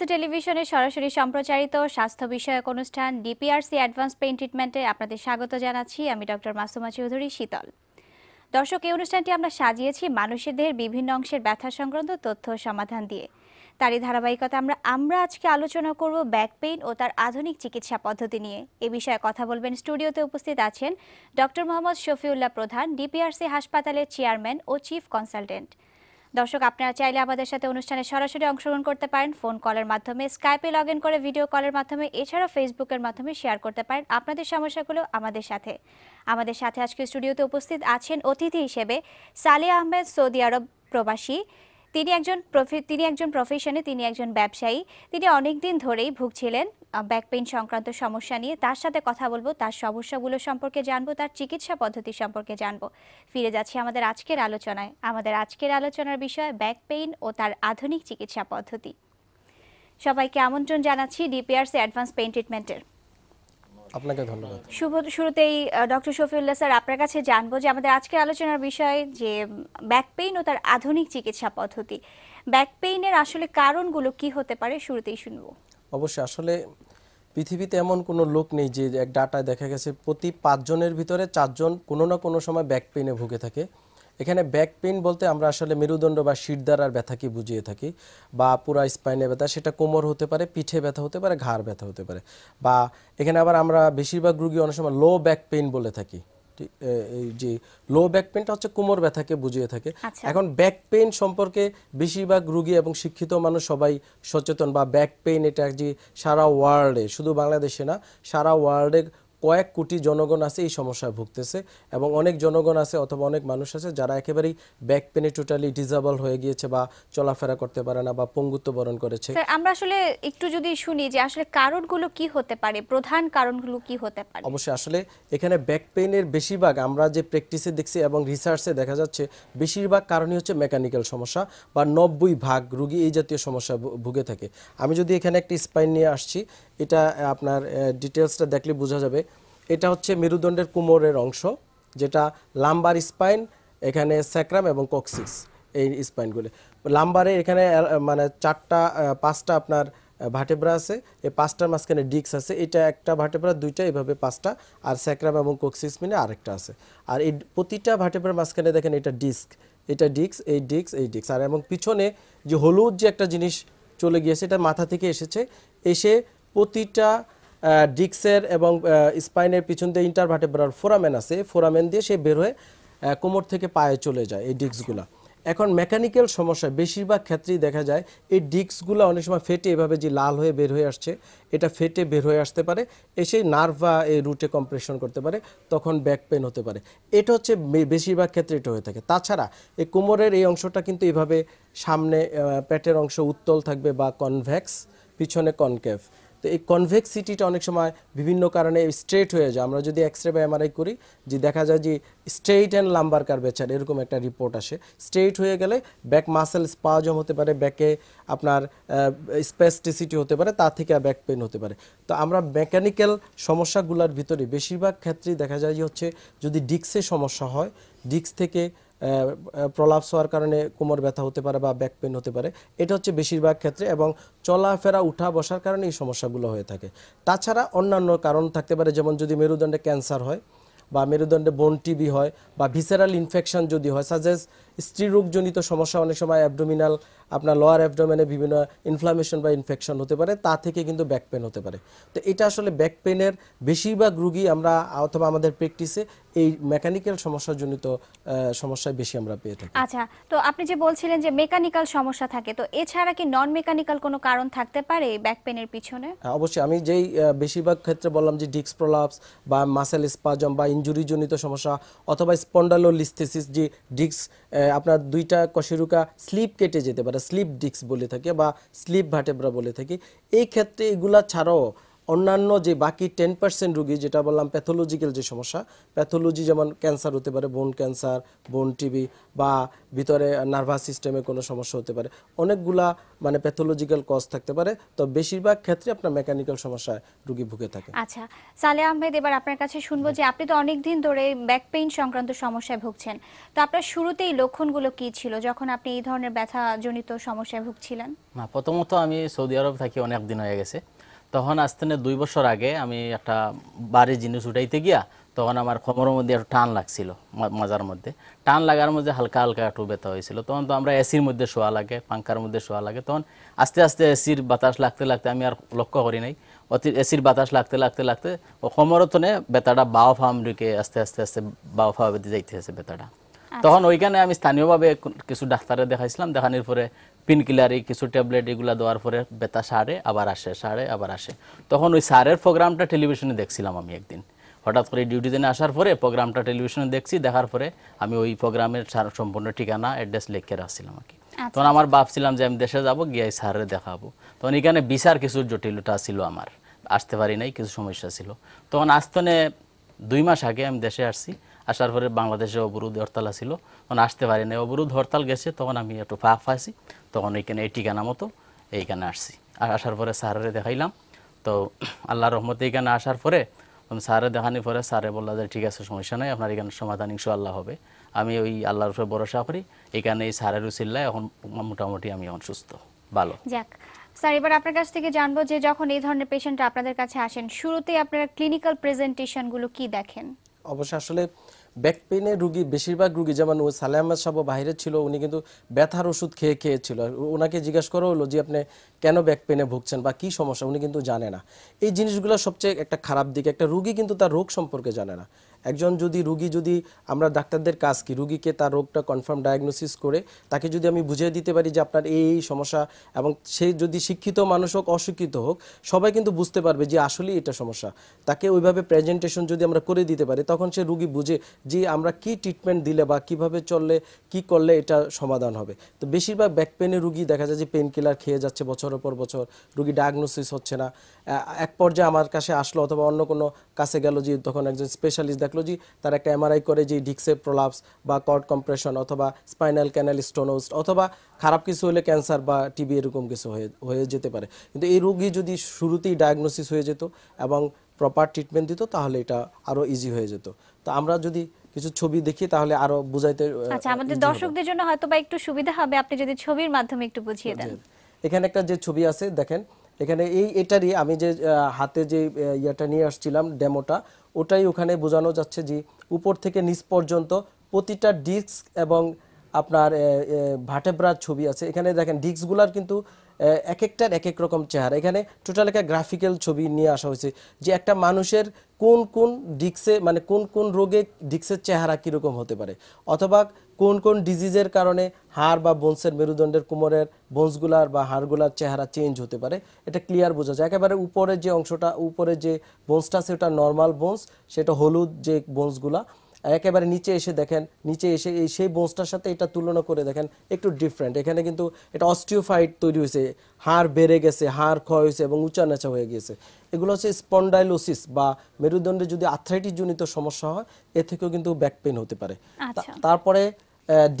DBC টেলিভিশনে সরাসরি সম্প্রচারিত স্বাস্থ্য বিষয়ক অনুষ্ঠান ডিপিআরসি অ্যাডভান্স পেইন ট্রিটমেন্টে আপনাদের স্বাগত জানাচ্ছি আমি ডক্টর মাসুমা চৌধুরী শীতল দর্শক এই অনুষ্ঠানটি আমরা সাজিয়েছি মানুষের দেহের বিভিন্ন অংশের ব্যথা সংক্রান্ত তথ্য সমাধান দিয়ে তারই ধারাবাহিকতা আমরা আমরা আজকে আলোচনা করব ব্যাক পেইন ও তার আধুনিক চিকিৎসা পদ্ধতি নিয়ে এ বিষয়ে কথা বলবেন স্টুডিওতে উপস্থিত আছেন ডক্টর মোহাম্মদ শফিউল্লাহ প্রধান ডিপিআরসি হাসপাতালের চেয়ারম্যান ও চিফ কনসালটেন্ট দর্শক আপনারা চাইলে আমাদের সাথে অনুষ্ঠানে সরাসরি অংশগ্রহণ করতে পারেন ফোন কলের মাধ্যমে স্কাইপে লগ করে ভিডিও কলের মাধ্যমে এছাড়াও ফেসবুকের মাধ্যমে শেয়ার করতে পারেন আপনাদের সমস্যাগুলো আমাদের সাথে আমাদের সাথে আজকে স্টুডিওতে উপস্থিত আছেন অতিথি হিসেবে সালে আহমেদ সৌদি আরব প্রবাসী তিনি একজন তিনি একজন প্রফেশনে তিনি একজন ব্যবসায়ী তিনি অনেকদিন ধরেই ভুগছিলেন ব্যাক পেইন সংক্রান্ত সমস্যা নিয়ে তার সাথে কথা বলবো তার সমস্যাগুলো সম্পর্কে জানবো তার চিকিৎসা পদ্ধতি সম্পর্কে জানবো ফিরে যাচ্ছি আমাদের আজকের আলোচনায় আমাদের আজকের আলোচনার বিষয় ব্যাক পেইন ও তার আধুনিক চিকিৎসা পদ্ধতি সবাইকে আমন্ত্রণ জানাচ্ছি ডিপিআরসি অ্যাডভান্স পেইন ট্রিটমেন্টের আপনাকে ধন্যবাদ শুভ শুরুতেই ডক্টর শফিউল্লাহ স্যার আপনার কাছে জানবো যে আমাদের আজকে আলোচনার বিষয় যে ব্যাক পেইন ও তার আধুনিক চিকিৎসা পদ্ধতি ব্যাক পেইনের আসলে কারণগুলো কি হতে পারে শুরুতেই শুনবো অবশ্যই আসলে পৃথিবীতে এমন কোনো লোক নেই যে এক ডাটায় দেখা গেছে প্রতি পাঁচজনের ভিতরে চারজন কোনো না কোনো সময় ব্যাক পেইনে ভুগে থাকে এখানে ব্যাক পেন বলতে আমরা আসলে মেরুদণ্ড বা শির দ্বারার ব্যথাকে বুঝিয়ে থাকি বা পুরা স্পাইনে ব্যথা সেটা কোমর হতে পারে পিঠে ব্যথা হতে পারে ঘাড় ব্যথা হতে পারে বা এখানে আবার আমরা বেশিরভাগ রুগী অনেক সময় লো ব্যাক পেন বলে থাকি যে লো ব্যাক পেনটা হচ্ছে কোমর ব্যথাকে বুঝিয়ে থাকে আচ্ছা। এখন ব্যাক পেন সম্পর্কে বেশিরভাগ রুগী এবং শিক্ষিত মানুষ সবাই সচেতন বা ব্যাক পেন এটা যে সারা ওয়ার্ল্ডে শুধু বাংলাদেশে না সারা ওয়ার্ল্ডে কয়েক কোটি জনগণ আছে এই সমস্যায় ভুগতেছে এবং অনেক জনগণ আছে অথবা অনেক মানুষ আছে যারা একেবারেই ব্যাক পেনে টোটালি ডিজেবল হয়ে গিয়েছে বা চলাফেরা করতে পারে না বা পঙ্গুত্ব বরণ করেছে আমরা আসলে একটু যদি শুনি যে আসলে কারণগুলো কি হতে পারে প্রধান কারণগুলো কি হতে পারে অবশ্যই আসলে এখানে ব্যাক পেনের বেশিরভাগ আমরা যে প্র্যাকটিসে দেখছি এবং রিসার্চে দেখা যাচ্ছে বেশিরভাগ কারণই হচ্ছে মেকানিক্যাল সমস্যা বা নব্বই ভাগ রুগী এই জাতীয় সমস্যা ভুগে থাকে আমি যদি এখানে একটি স্পাইন নিয়ে আসছি এটা আপনার ডিটেলসটা দেখলে বোঝা যাবে এটা হচ্ছে মেরুদণ্ডের কুমোরের অংশ যেটা লাম্বার স্পাইন এখানে স্যাক্রাম এবং কক্সিস এই স্পাইনগুলি লাম্বারে এখানে মানে চারটা পাঁচটা আপনার ভাটেব্রা আছে এই পাঁচটার মাঝখানে ডিক্স আছে এটা একটা ভাটেব্রা দুইটা এভাবে পাঁচটা আর স্যাক্রাম এবং কোক্সিস মিলে আরেকটা আছে আর এই প্রতিটা ভাটেব্রার মাঝখানে দেখেন এটা ডিস্ক এটা ডিক্স এই ডিক্স এই ডিক্স আর এবং পিছনে যে হলুদ যে একটা জিনিস চলে গিয়েছে এটা মাথা থেকে এসেছে এসে প্রতিটা ডিক্সের এবং স্পাইনের পিছন দিয়ে ইন্টারভার্টেব্রাল ফোরামেন আছে ফোরামেন দিয়ে সে বের হয়ে কোমর থেকে পায়ে চলে যায় এই ডিক্সগুলো এখন মেকানিক্যাল সমস্যা বেশিরভাগ ক্ষেত্রেই দেখা যায় এই ডিক্সগুলো অনেক সময় ফেটে এভাবে যে লাল হয়ে বের হয়ে আসছে এটা ফেটে বের হয়ে আসতে পারে এসে নার্ভ বা এই রুটে কম্প্রেশন করতে পারে তখন ব্যাক পেন হতে পারে এটা হচ্ছে বেশিরভাগ ক্ষেত্রে এটা হয়ে থাকে তাছাড়া এই কোমরের এই অংশটা কিন্তু এভাবে সামনে পেটের অংশ উত্তল থাকবে বা কনভ্যাক্স পিছনে কনকেভ তো এই কনভেক্সিটিটা অনেক সময় বিভিন্ন কারণে স্ট্রেট হয়ে যায় আমরা যদি এক্স রে বা এমআরআই করি যে দেখা যায় যে স্ট্রেট অ্যান্ড লাম্বার বেচার এরকম একটা রিপোর্ট আসে স্ট্রেট হয়ে গেলে ব্যাক মাসেল স্পাজম হতে পারে ব্যাকে আপনার স্পেসটিসিটি হতে পারে তা থেকে ব্যাক পেন হতে পারে তো আমরা মেকানিক্যাল সমস্যাগুলোর ভিতরে বেশিরভাগ ক্ষেত্রেই দেখা যায় যে হচ্ছে যদি ডিক্সে সমস্যা হয় ডিক্স থেকে প্রলাপস হওয়ার কারণে কোমর ব্যথা হতে পারে বা ব্যাক পেন হতে পারে এটা হচ্ছে বেশিরভাগ ক্ষেত্রে এবং চলাফেরা উঠা বসার কারণে এই সমস্যাগুলো হয়ে থাকে তাছাড়া অন্যান্য কারণ থাকতে পারে যেমন যদি মেরুদণ্ডে ক্যান্সার হয় বা মেরুদণ্ডে বোন টিবি হয় বা ভিসেরাল ইনফেকশন যদি হয় সাজেস স্ত্রীরোগজনিত সমস্যা অনেক সময় অ্যাবডোমিনাল আপনার লোয়ার অ্যাবডোমেনে বিভিন্ন ইনফ্লামেশন বা ইনফেকশন হতে পারে তা থেকে কিন্তু ব্যাক পেন হতে পারে তো এটা আসলে ব্যাক পেনের বেশিরভাগ রুগী আমরা অথবা আমাদের প্র্যাকটিসে এই মেকানিক্যাল সমস্যাজনিত সমস্যায় বেশি আমরা পেয়ে থাকি আচ্ছা তো আপনি যে বলছিলেন যে মেকানিক্যাল সমস্যা থাকে তো এছাড়া কি নন মেকানিক্যাল কোনো কারণ থাকতে পারে এই ব্যাক পেনের পিছনে হ্যাঁ, অবশ্যই আমি যেই বেশিরভাগ ক্ষেত্রে বললাম যে ডিক্স প্রলাপস বা মাসেল স্পাজম বা জনিত সমস্যা অথবা স্পন্ডালোলিস্থেসিস যে ডিক্স আপনার দুইটা কশেরুকা স্লিপ কেটে যেতে পারে স্লিপ ডিস্ক বলে থাকে বা স্লিপ ভাটেব্রা বলে থাকি এই ক্ষেত্রে এগুলা ছাড়াও অন্যান্য যে বাকি টেন পার্সেন্ট রুগী যেটা বললাম প্যাথোলজিক্যাল যে সমস্যা প্যাথোলজি যেমন ক্যান্সার হতে পারে বোন ক্যান্সার বোন টিবি বা ভিতরে নার্ভাস সিস্টেমে কোনো সমস্যা হতে পারে অনেকগুলা মানে প্যাথোলজিক্যাল কজ থাকতে পারে তো বেশিরভাগ ক্ষেত্রে আপনার মেকানিক্যাল সমস্যায় রুগী ভুগে থাকে আচ্ছা সালে আহমেদ এবার আপনার কাছে শুনবো হ্যাঁ। যে আপনি তো অনেক দিন ধরে ব্যাক পেইন সংক্রান্ত সমস্যায় ভুগছেন তো আপনার শুরুতেই লক্ষণগুলো কি ছিল যখন আপনি এই ধরনের ব্যথা জনিত সমস্যায় ভুগছিলেন না প্রথমত আমি সৌদি আরব থাকি অনেক দিন হয়ে গেছে তখন আজ থেকে দুই বছর আগে আমি একটা বাড়ি জিনিস উঠাইতে গিয়া তখন আমার কোমরের মধ্যে একটু টান লাগছিল মজার মধ্যে টান লাগার মধ্যে হালকা হালকা একটু ব্যথা হয়েছিল তখন তো আমরা এসির মধ্যে শোয়া লাগে পাঙ্কার মধ্যে শোয়া লাগে তখন আস্তে আস্তে এসির বাতাস লাগতে লাগতে আমি আর লক্ষ্য করি নাই অতি এসির বাতাস লাগতে লাগতে লাগতে ও কোমরতনে ব্যথাটা বাও ফার্ম ঢুকে আস্তে আস্তে আস্তে বাও ফার্ম যাইতে আছে ব্যথাটা আচ্ছা। তখন ওইখানে আমি স্থানীয়ভাবে কিছু ডাক্তারে দেখাইছিলাম দেখানোর পরে পিন কিলার এই কিছু ট্যাবলেট এগুলো দেওয়ার পরে ব্যথা সারে আবার আসে সারে আবার আসে তখন ওই সারের প্রোগ্রামটা টেলিভিশনে দেখছিলাম আমি একদিন হঠাৎ করে ডিউটি দিনে আসার পরে প্রোগ্রামটা টেলিভিশনে দেখছি দেখার পরে আমি ওই প্রোগ্রামের সম্পূর্ণ ঠিকানা অ্যাড্রেস লিখে রাখছিলাম আর কি আচ্ছা। তখন আমার ভাবছিলাম যে আমি দেশে যাবো গিয়ে স্যারের দেখাবো তখন এখানে বিচার কিছু জটিলতা ছিল আমার আসতে পারি নাই কিছু সমস্যা ছিল তখন আসতনে দুই মাস আগে আমি দেশে আসছি আসার পরে বাংলাদেশে অবরোধ হরতাল ছিল তখন আসতে পারি নাই অবরোধ হরতাল গেছে তখন আমি একটু ফাঁক পাইছি তখন এইখানে এই ঠিকানা মতো এইখানে আসছি আর আসার পরে স্যারের দেখাইলাম তো আল্লাহ রহমতে এইখানে আসার পরে স্যারের দেখানোর পরে স্যারে বললো যে ঠিক আছে সমস্যা নাই আপনার এখানে সমাধান আল্লাহ হবে আমি ওই আল্লাহর উপরে ভরসা করি এখানে এই স্যারের উচিল্লায় এখন মোটামুটি আমি এখন সুস্থ ভালো যাক স্যার এবার আপনার কাছ থেকে জানবো যে যখন এই ধরনের পেশেন্ট আপনাদের কাছে আসেন শুরুতে আপনারা ক্লিনিক্যাল প্রেজেন্টেশনগুলো কি দেখেন অবশ্যই আসলে ব্যাক পেনে রুগী বেশিরভাগ রুগী যেমন ও সালে আহমেদ সাহ বাহিরে ছিল উনি কিন্তু ব্যথার ওষুধ খেয়ে খেয়েছিল ওনাকে জিজ্ঞাসা করা হলো যে আপনি কেন ব্যাক পেনে ভুগছেন বা কি সমস্যা উনি কিন্তু জানে না এই জিনিসগুলো সবচেয়ে একটা খারাপ দিক একটা রুগী কিন্তু তার রোগ সম্পর্কে জানে না একজন যদি রুগী যদি আমরা ডাক্তারদের কাজ কি রুগীকে তার রোগটা কনফার্ম ডায়াগনোসিস করে তাকে যদি আমি বুঝিয়ে দিতে পারি যে আপনার এই সমস্যা এবং সে যদি শিক্ষিত মানুষ হোক অশিক্ষিত হোক সবাই কিন্তু বুঝতে পারবে যে আসলেই এটা সমস্যা তাকে ওইভাবে প্রেজেন্টেশন যদি আমরা করে দিতে পারি তখন সে রুগী বুঝে যে আমরা কি ট্রিটমেন্ট দিলে বা কিভাবে চললে কি করলে এটা সমাধান হবে তো বেশিরভাগ ব্যাক পেনের রুগী দেখা যায় যে পেন কিলার খেয়ে যাচ্ছে বছরের পর বছর রুগী ডায়াগনোসিস হচ্ছে না এক পর্যায়ে আমার কাছে আসলো অথবা অন্য কোনো কাছে গেল যে তখন একজন স্পেশালিস্ট দেখলো যে তার একটা এমআরআই করে যে ডিক্সে প্রলাপস বা কর্ড কম্প্রেশন অথবা স্পাইনাল ক্যানাল স্টোনোস্ট অথবা খারাপ কিছু হলে ক্যান্সার বা টিবি এরকম কিছু হয়ে যেতে পারে কিন্তু এই রোগী যদি শুরুতেই ডায়াগনোসিস হয়ে যেত এবং প্রপার ট্রিটমেন্ট দিত তাহলে এটা আরও ইজি হয়ে যেত তো আমরা যদি কিছু ছবি দেখি তাহলে আরও বুঝাইতে আচ্ছা আমাদের দর্শকদের জন্য হয়তো বা একটু সুবিধা হবে আপনি যদি ছবির মাধ্যমে একটু বুঝিয়ে দেন আচ্ছা, এখানে একটা যে ছবি আছে দেখেন এখানে এই এটারই আমি যে হাতে যে ইয়েটা নিয়ে আসছিলাম ডেমোটা ওটাই ওখানে বোঝানো যাচ্ছে যে উপর থেকে নিচ পর্যন্ত প্রতিটা ডিস্ক এবং আপনার ভাটেব্রার ছবি আছে এখানে দেখেন ডিস্কগুলার কিন্তু এক একটার এক এক রকম চেহারা এখানে টোটাল একটা গ্রাফিক্যাল ছবি নিয়ে আসা হয়েছে যে একটা মানুষের কোন কোন ডিক্সে মানে কোন কোন রোগে ডিক্সের চেহারা কীরকম হতে পারে অথবা কোন কোন ডিজিজের কারণে হাড় বা বোনসের মেরুদণ্ডের কোমরের বোনসগুলার বা হাড়গুলার চেহারা চেঞ্জ হতে পারে এটা ক্লিয়ার বোঝা যায় একেবারে উপরে যে অংশটা উপরে যে বোনসটা সেটা নর্মাল বোনস সেটা হলুদ যে বোনসগুলা একেবারে নিচে এসে দেখেন নিচে এসে এই সেই বোনসটার সাথে এটা তুলনা করে দেখেন একটু ডিফারেন্ট এখানে কিন্তু এটা অস্টিওফাইড তৈরি হয়েছে হাড় বেড়ে গেছে হাড় ক্ষয় হয়েছে এবং উঁচা হয়ে গিয়েছে এগুলো হচ্ছে স্পন্ডাইলোসিস বা মেরুদণ্ডে যদি আথ্রাইটিস জনিত সমস্যা হয় এ থেকেও কিন্তু ব্যাক পেন হতে পারে আচ্ছা। তারপরে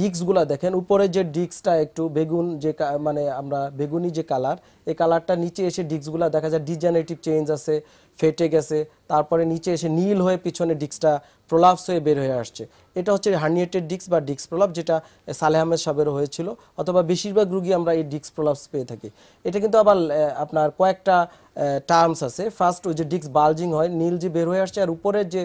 ডিক্সগুলো দেখেন উপরে যে ডিক্সটা একটু বেগুন যে মানে আমরা বেগুনি যে কালার এই কালারটা নিচে এসে ডিক্সগুলো দেখা যায় ডিজেনারেটিভ চেঞ্জ আছে ফেটে গেছে তারপরে নিচে এসে নীল হয়ে পিছনে ডিক্সটা প্রলাপস হয়ে বের হয়ে আসছে এটা হচ্ছে হার্নিয়েটেড ডিক্স বা ডিক্স প্রলাপ যেটা সালেহ আহমেদ সাবেরও হয়েছিল অথবা বেশিরভাগ রুগী আমরা এই ডিক্স প্রলাপস পেয়ে থাকি এটা কিন্তু আবার আপনার কয়েকটা টার্মস আছে ফার্স্ট ওই যে ডিক্স বালজিং হয় নীল যে বের হয়ে আসছে আর উপরের যে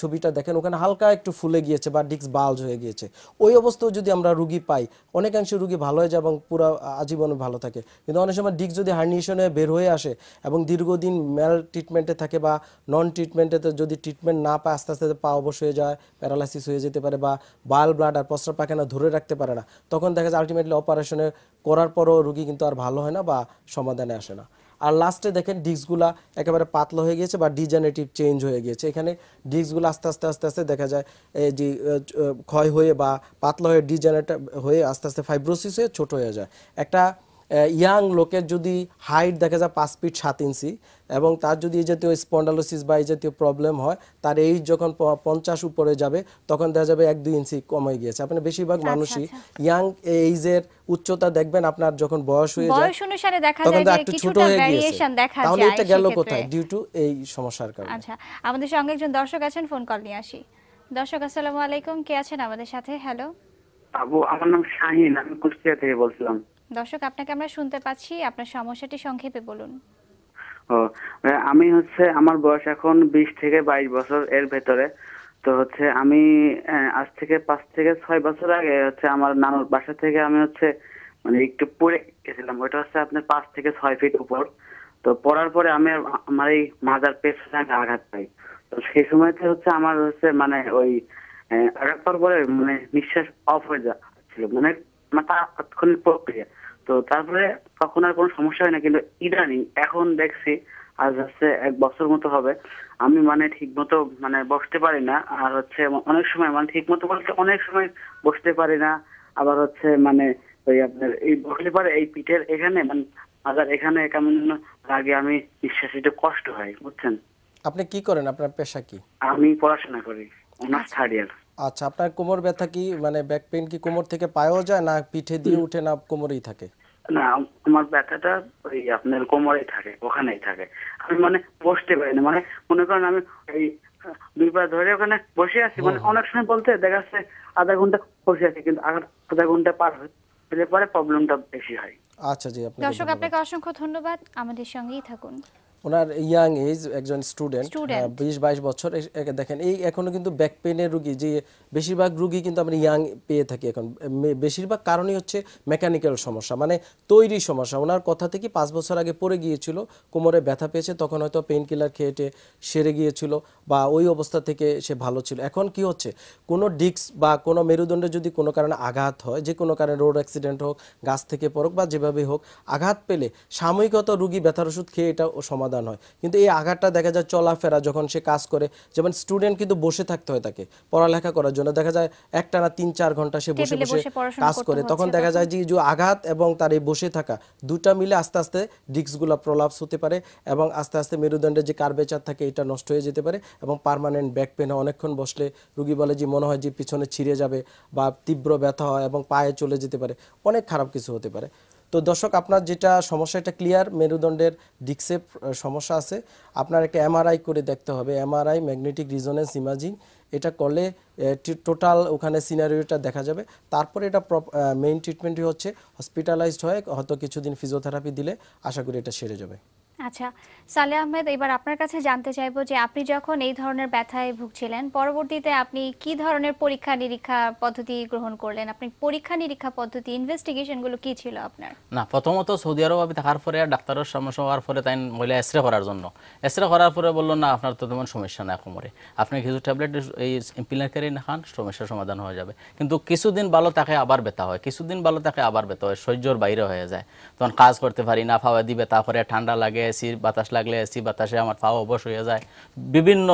ছবিটা দেখেন ওখানে হালকা একটু ফুলে গিয়েছে বা ডিক্স বালজ হয়ে গিয়েছে ওই অবস্থাও যদি আমরা রুগী পাই অনেকাংশে রুগী ভালো হয়ে যায় এবং পুরো আজীবন ভালো থাকে কিন্তু অনেক সময় ডিক্স যদি হার্নিয়েশনে বের হয়ে আসে এবং দীর্ঘদিন ম্যাল ট্রিটমেন্টে থাকে বা নন ট্রিটমেন্টে যদি ট্রিটমেন্ট না পায় আস্তে আস্তে পা অবশ হয়ে যায় প্যারালাইসিস হয়ে যেতে পারে বা বাল ব্লাড আর প্রস্রাব পাখানা ধরে রাখতে পারে না তখন দেখা যায় আলটিমেটলি অপারেশনে করার পরও রুগী কিন্তু আর ভালো হয় না বা সমাধানে আসে না আর লাস্টে দেখেন ডিস্কগুলা একেবারে পাতলা হয়ে গিয়েছে বা ডিজেনারেটিভ চেঞ্জ হয়ে গিয়েছে এখানে ডিস্কগুলো আস্তে আস্তে আস্তে আস্তে দেখা যায় যে ক্ষয় হয়ে বা পাতলা হয়ে ডিজেনারেট হয়ে আস্তে আস্তে ফাইব্রোসিস হয়ে ছোট হয়ে যায় একটা ইয়াং লোকের যদি হাইট দেখা যায় পাঁচ ফিট সাত ইঞ্চি এবং তার যদি এই জাতীয় স্পন্ডালোসিস বা এই জাতীয় প্রবলেম হয় তার এই যখন পঞ্চাশ উপরে যাবে তখন দেখা যাবে এক দুই ইঞ্চি কমে গিয়েছে আপনি বেশিরভাগ আচ্ছা, মানুষই ইয়াং আচ্ছা। এইজের উচ্চতা দেখবেন আপনার যখন বয়স হয়ে যায় বয়স অনুসারে দেখা যায় যে তাহলে এটা গেল কোথায় ডিউ টু এই সমস্যার কারণে আচ্ছা আমাদের সঙ্গে একজন দর্শক আছেন ফোন কল নিয়ে আসি দর্শক আসসালামু আলাইকুম কে আছেন আমাদের সাথে হ্যালো আবু আমার নাম শাহিন আমি কুষ্টিয়া থেকে বলছিলাম দর্শক আপনাকে আমরা শুনতে পাচ্ছি আপনার সমস্যাটি সংক্ষেপে বলুন ও আমি হচ্ছে আমার বয়স এখন বিশ থেকে বাইশ বছর এর ভেতরে তো হচ্ছে আমি আজ থেকে পাঁচ থেকে ছয় বছর আগে হচ্ছে আমার নানুর বাসা থেকে আমি হচ্ছে মানে একটু পড়ে গেছিলাম ওইটা হচ্ছে আপনার পাঁচ থেকে ছয় ফিট উপর তো পড়ার পরে আমি আমার এই মাজার পেছনে আঘাত পাই তো সেই সময়তে হচ্ছে আমার হচ্ছে মানে ওই আঘাত পাওয়ার পরে মানে নিঃশ্বাস অফ হয়ে যাচ্ছিল মানে তাৎক্ষণিক প্রক্রিয়া তো তারপরে কখন আর কোনো সমস্যা হয় না কিন্তু ইদানিং এখন দেখছি আজ হচ্ছে এক বছর মতো হবে আমি মানে ঠিক মতো মানে বসতে পারি না আর হচ্ছে অনেক সময় মানে ঠিক মতো বলতে অনেক সময় বসতে পারি না আবার হচ্ছে মানে ওই আপনার এই বসলে পারে এই পিঠের এখানে মানে আবার এখানে কেমন লাগে আমি নিঃশ্বাস একটু কষ্ট হয় বুঝছেন আপনি কি করেন আপনার পেশা কি আমি পড়াশোনা করি অনার্স থার্ড ইয়ার আচ্ছা আপনার কোমর ব্যথা কি মানে ব্যাক পেইন কি কোমর থেকে পায়ও যায় না পিঠে দিয়ে উঠে না কোমরেই থাকে না আমার ব্যথাটা ওই আপনার কোমরে থাকে ওখানেই থাকে আমি মানে বসতে পারি না মানে মনে করেন আমি এই দুই পা ধরে ওখানে বসে আছি মানে হ্যাঁ, হ্যাঁ। অনেক সময় বলতে দেখা যাচ্ছে আধা ঘন্টা বসে আছি কিন্তু আধা ঘন্টা পার হলে পরে প্রবলেমটা বেশি হয় আচ্ছা জি দর্শক আপনাকে অসংখ্য ধন্যবাদ আমাদের সঙ্গেই থাকুন ওনার ইয়াং এজ একজন স্টুডেন্ট বিশ বাইশ বছর দেখেন এই এখনো কিন্তু ব্যাক পেনের রুগী যে বেশিরভাগ রুগী কিন্তু আমরা ইয়াং পেয়ে থাকি এখন বেশিরভাগ কারণই হচ্ছে মেকানিক্যাল সমস্যা মানে তৈরি সমস্যা ওনার কথা থেকে পাঁচ বছর আগে পড়ে গিয়েছিল কোমরে ব্যথা পেয়েছে তখন হয়তো পেন কিলার খেয়েটে সেরে গিয়েছিল বা ওই অবস্থা থেকে সে ভালো ছিল এখন কি হচ্ছে কোনো ডিক্স বা কোনো মেরুদণ্ডে যদি কোনো কারণে আঘাত হয় যে কোনো কারণে রোড অ্যাক্সিডেন্ট হোক গাছ থেকে পড়ুক বা যেভাবে হোক আঘাত পেলে সাময়িকত রুগী ব্যথার ওষুধ খেয়ে এটা সমাধান আদান হয় কিন্তু এই আঘাতটা দেখা যায় চলাফেরা যখন সে কাজ করে যেমন স্টুডেন্ট কিন্তু বসে থাকতে হয় তাকে পড়ালেখা করার জন্য দেখা যায় একটা না তিন চার ঘন্টা সে বসে বসে কাজ করে তখন দেখা যায় যে আঘাত এবং তার এই বসে থাকা দুটা মিলে আস্তে আস্তে ডিস্কগুলো প্রলাপস হতে পারে এবং আস্তে আস্তে মেরুদণ্ডে যে কার্বেচার থাকে এটা নষ্ট হয়ে যেতে পারে এবং পারমানেন্ট ব্যাক পেন অনেকক্ষণ বসলে রুগী বলে যে মনে হয় যে পিছনে ছিঁড়ে যাবে বা তীব্র ব্যথা হয় এবং পায়ে চলে যেতে পারে অনেক খারাপ কিছু হতে পারে তো দর্শক আপনার যেটা সমস্যা এটা ক্লিয়ার মেরুদণ্ডের ডিক্সেপ সমস্যা আছে আপনার একটা এমআরআই করে দেখতে হবে এমআরআই ম্যাগনেটিক রিজনেন্স ইমাজিং এটা করলে টোটাল ওখানে সিনারিওটা দেখা যাবে তারপরে এটা মেইন ট্রিটমেন্টই হচ্ছে হসপিটালাইজড হয় হয়তো কিছুদিন ফিজিওথেরাপি দিলে আশা করি এটা সেরে যাবে আচ্ছা সালে আহমেদ এবার আপনার কাছে জানতে চাইবো যে আপনি যখন এই ধরনের ব্যথায় ভুগছিলেন পরবর্তীতে আপনি কি ধরনের পরীক্ষা নিরীক্ষা পদ্ধতি গ্রহণ করলেন আপনি পরীক্ষা নিরীক্ষা পদ্ধতি ইনভেস্টিগেশন গুলো কি ছিল আপনার না প্রথমত সৌদি আরব আমি থাকার পরে ডাক্তারের সমস্যা হওয়ার পরে তাই মহিলা এক্সরে করার জন্য এক্সরে করার পরে বললো না আপনার তো তেমন সমস্যা না কোমরে আপনি কিছু ট্যাবলেট এই ইম্পিলাকারি না খান সমস্যার সমাধান হয়ে যাবে কিন্তু কিছুদিন ভালো তাকে আবার ব্যথা হয় কিছুদিন ভালো তাকে আবার ব্যথা হয় সহ্যর বাইরে হয়ে যায় তখন কাজ করতে পারি না ফাওয়া দিবে তারপরে ঠান্ডা লাগে এসির বাতাস লাগলে এসি বাতাসে আমার পাও অবশ হয়ে যায় বিভিন্ন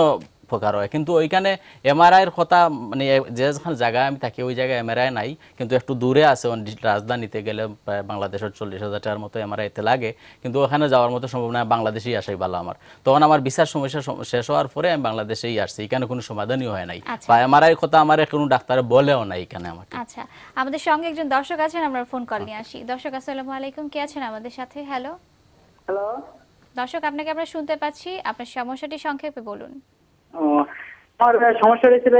প্রকার হয় কিন্তু ওইখানে এমআরআইয়ের কথা মানে যে যেখানে জায়গায় আমি থাকি ওই জায়গায় এমআরআই নাই কিন্তু একটু দূরে আছে রাজধানীতে গেলে প্রায় বাংলাদেশের চল্লিশ হাজার টাকার মতো এমআরআইতে লাগে কিন্তু ওখানে যাওয়ার মতো সম্ভব না বাংলাদেশেই আসাই ভালো আমার তখন আমার বিচার সমস্যা শেষ হওয়ার পরে আমি বাংলাদেশেই আসছি এখানে কোনো সমাধানই হয় নাই আচ্ছা। বা এমআরআই কথা আমার কোনো ডাক্তার বলেও নাই এখানে আমাকে আচ্ছা আমাদের সঙ্গে একজন দর্শক আছেন আমরা ফোন কল নিয়ে আসি দর্শক আসসালামু আলাইকুম কে আছেন আমাদের সাথে হ্যালো হ্যালো দর্শক আপনাকে আমরা শুনতে পাচ্ছি আপনার সমস্যাটি সংক্ষেপে বলুন আমার সমস্যা হয়েছিল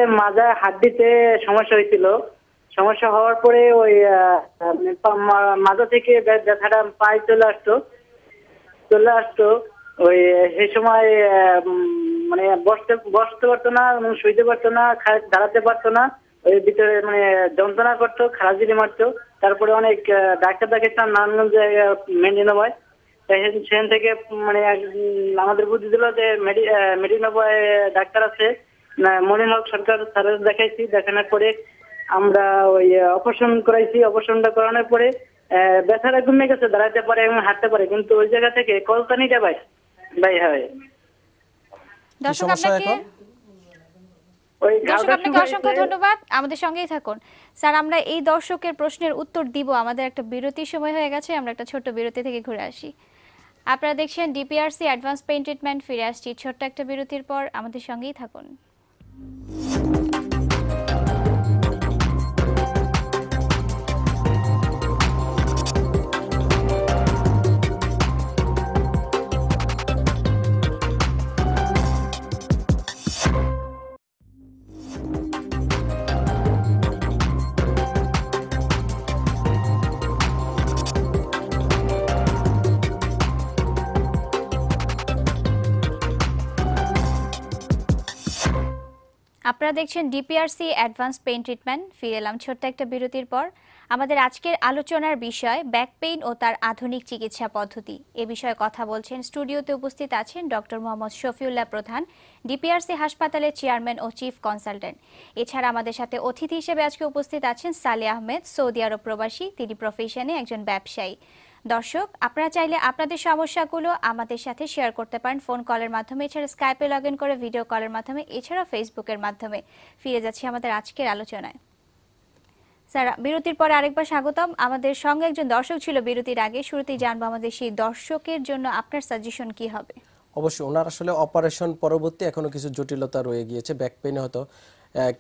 হাত দিতে সমস্যা হয়েছিল সমস্যা হওয়ার পরে ওই মাজা থেকে ব্যথাটা পায়ে চলে আসতো চলে আসতো ওই সে সময় মানে বসতে বসতে পারতো না শুইতে পারতো না দাঁড়াতে পারতো না ওই ভিতরে মানে যন্ত্রণা করতো খারাপ মারতো তারপরে অনেক ডাক্তার জায়গায় মেনে নেওয়া হয় সেখান থেকে মানে আমাদের বুদ্ধি দিল যে মেডিনোবয় ডাক্তার আছে মনে হক সরকার সার্ভিস দেখাইছি দেখানোর পরে আমরা ওই অপারেশন করাইছি অপারেশনটা করানোর পরে ব্যথাটা কমে গেছে দাঁড়াতে পারে এবং হাঁটতে পারে কিন্তু ওই জায়গা থেকে নিতে ভাই ভাই হয় দর্শক ধন্যবাদ আমাদের সঙ্গেই থাকুন স্যার আমরা এই দর্শকের প্রশ্নের উত্তর দিব আমাদের একটা বিরতির সময় হয়ে গেছে আমরা একটা ছোট্ট বিরতি থেকে ঘুরে আসি আপনারা দেখছেন ডিপিআরসি অ্যাডভান্স পেইন্ট ট্রিটমেন্ট ফিরে আসছি ছোট্ট একটা বিরতির পর আমাদের সঙ্গেই থাকুন আপনারা দেখছেন ডিপিআরসি অ্যাডভান্স পেইন ট্রিটমেন্ট ফিরে এলাম ছোট্ট একটা বিরতির পর আমাদের আজকের আলোচনার বিষয় ব্যাক পেইন ও তার আধুনিক চিকিৎসা পদ্ধতি এ বিষয়ে কথা বলছেন স্টুডিওতে উপস্থিত আছেন ডক্টর মোহাম্মদ শফিউল্লাহ প্রধান ডিপিআরসি হাসপাতালের চেয়ারম্যান ও চিফ কনসালটেন্ট এছাড়া আমাদের সাথে অতিথি হিসেবে আজকে উপস্থিত আছেন সালে আহমেদ সৌদি আরব প্রবাসী তিনি প্রফেশনে একজন ব্যবসায়ী দর্শক আপনারা চাইলে আপনাদের সমস্যাগুলো আমাদের সাথে শেয়ার করতে পারেন ফোন কলের মাধ্যমে এছাড়া স্কাইপে লগ ইন করে ভিডিও কলের মাধ্যমে এছাড়া ফেসবুকের মাধ্যমে ফিরে যাচ্ছি আমাদের আজকের আলোচনায় স্যার বিরতির পর আরেকবার স্বাগতম আমাদের সঙ্গে একজন দর্শক ছিল বিরতির আগে শুরুতেই জানবো আমাদের সেই দর্শকের জন্য আপনার সাজেশন কি হবে অবশ্যই ওনার আসলে অপারেশন পরবর্তী এখনো কিছু জটিলতা রয়ে গিয়েছে ব্যাক পেইন হয়তো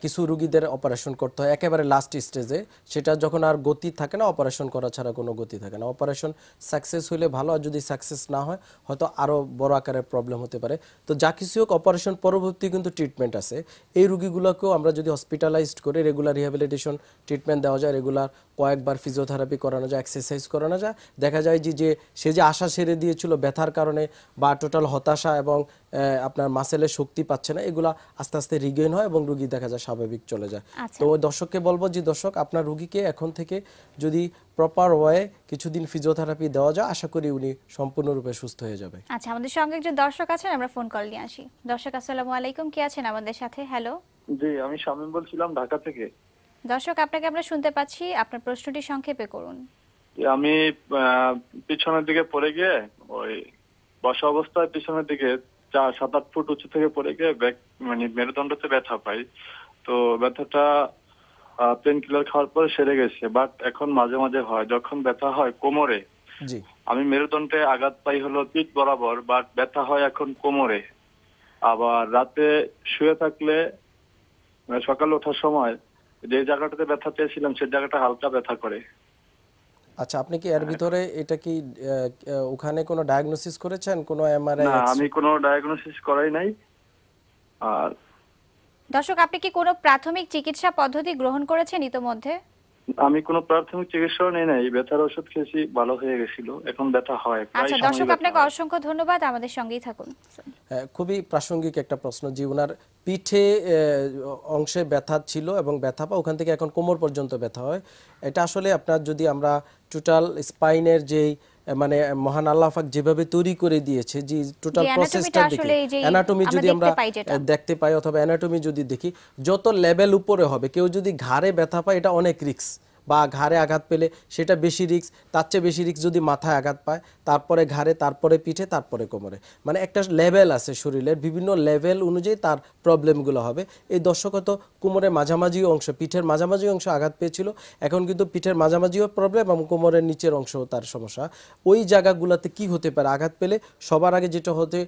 কিছু রুগীদের অপারেশন করতে হয় একেবারে লাস্ট স্টেজে সেটা যখন আর গতি থাকে না অপারেশন করা ছাড়া কোনো গতি থাকে না অপারেশন সাকসেস হলে ভালো আর যদি সাকসেস না হয় হয়তো আরও বড় আকারের প্রবলেম হতে পারে তো যা কিছু হোক অপারেশন পরবর্তী কিন্তু ট্রিটমেন্ট আছে এই রুগীগুলোকেও আমরা যদি হসপিটালাইজড করে রেগুলার রিহ্যাবিলিটেশন ট্রিটমেন্ট দেওয়া যায় রেগুলার কয়েকবার ফিজিওথেরাপি করানো যায় এক্সারসাইজ করানো যায় দেখা যায় যে সে যে আশা সেরে দিয়েছিল ব্যথার কারণে বা টোটাল হতাশা এবং আপনার মাসেলের শক্তি পাচ্ছে না এগুলা আস্তে আস্তে রিগেইন হয় এবং রুগী দেখা যায় স্বাভাবিক চলে যায় আচ্ছা। তো ওই দর্শককে বলবো যে দর্শক আপনার রুগীকে এখন থেকে যদি প্রপার ওয়ে কিছুদিন ফিজিওথেরাপি দেওয়া যায় আশা করি উনি সম্পূর্ণরূপে সুস্থ হয়ে যাবে আচ্ছা আমাদের সঙ্গে একজন দর্শক আছেন আমরা ফোন কল নিয়ে আসি দর্শক আসসালামু আলাইকুম কে আছেন আমাদের সাথে হ্যালো জি আমি শামিম বলছিলাম ঢাকা থেকে দর্শক আপনাকে আমরা শুনতে পাচ্ছি আপনার প্রশ্নটি সংক্ষেপে করুন আমি পিছনের দিকে পড়ে গিয়ে ওই বসা অবস্থায় পিছনের দিকে চার সাত আট ফুট উঁচু থেকে পড়ে গিয়ে মানে মেরুদণ্ডতে ব্যথা পাই তো ব্যথাটা পেন কিলার খাওয়ার পর সেরে গেছে বাট এখন মাঝে মাঝে হয় যখন ব্যথা হয় কোমরে আমি মেরুদণ্ডে আঘাত পাই হলো পিঠ বরাবর বাট ব্যথা হয় এখন কোমরে আবার রাতে শুয়ে থাকলে মানে সকালে ওঠার সময় যে জায়গাটাতে ব্যথা পেয়েছিলাম সেই জায়গাটা হালকা ব্যথা করে আচ্ছা আপনি কি এর হ্যাঁ। ভিতরে এটা কি ওখানে কোনো ডায়াগনোসিস করেছেন কোনো এমআরআই না আমি কোনো ডায়াগনোসিস করাই নাই আর দর্শক আপনি কি কোনো প্রাথমিক চিকিৎসা পদ্ধতি গ্রহণ করেছেন ইতোমধ্যে আমি কোনো প্রাথমিক চিকিৎসা নেই নাই ব্যথার ওষুধ খেয়েছি ভালো হয়ে গেছিল এখন ব্যথা হয় আচ্ছা দর্শক আপনাকে অসংখ্য ধন্যবাদ আমাদের সঙ্গেই থাকুন হ্যাঁ, খুবই প্রাসঙ্গিক একটা প্রশ্ন জীবনার পিঠে অংশে ব্যথা ছিল এবং ব্যথা পা ওখান থেকে এখন কোমর পর্যন্ত ব্যথা হয় এটা আসলে আপনার যদি আমরা টোটাল স্পাইনের যেই মানে মহান আল্লাহ পাক যেভাবে তৈরি করে দিয়েছে যে টোটাল প্রসেসটা দেখি অ্যানাটমি যদি আমরা দেখতে পাই অথবা অ্যানাটমি যদি দেখি যত লেভেল উপরে হবে কেউ যদি ঘাড়ে ব্যথা পায় এটা অনেক রিস্ক বা ঘাড়ে আঘাত পেলে সেটা বেশি রিক্স তার চেয়ে বেশি রিক্স যদি মাথায় আঘাত পায় তারপরে ঘাড়ে তারপরে পিঠে তারপরে কোমরে মানে একটা লেভেল আছে শরীরের বিভিন্ন লেভেল অনুযায়ী তার প্রবলেমগুলো হবে এই দর্শকত কোমরের মাঝামাঝি অংশ পিঠের মাঝামাঝি অংশ আঘাত পেয়েছিল এখন কিন্তু পিঠের মাঝামাঝিও প্রবলেম এবং কোমরের নিচের অংশও তার সমস্যা ওই জায়গাগুলোতে কি হতে পারে আঘাত পেলে সবার আগে যেটা হতে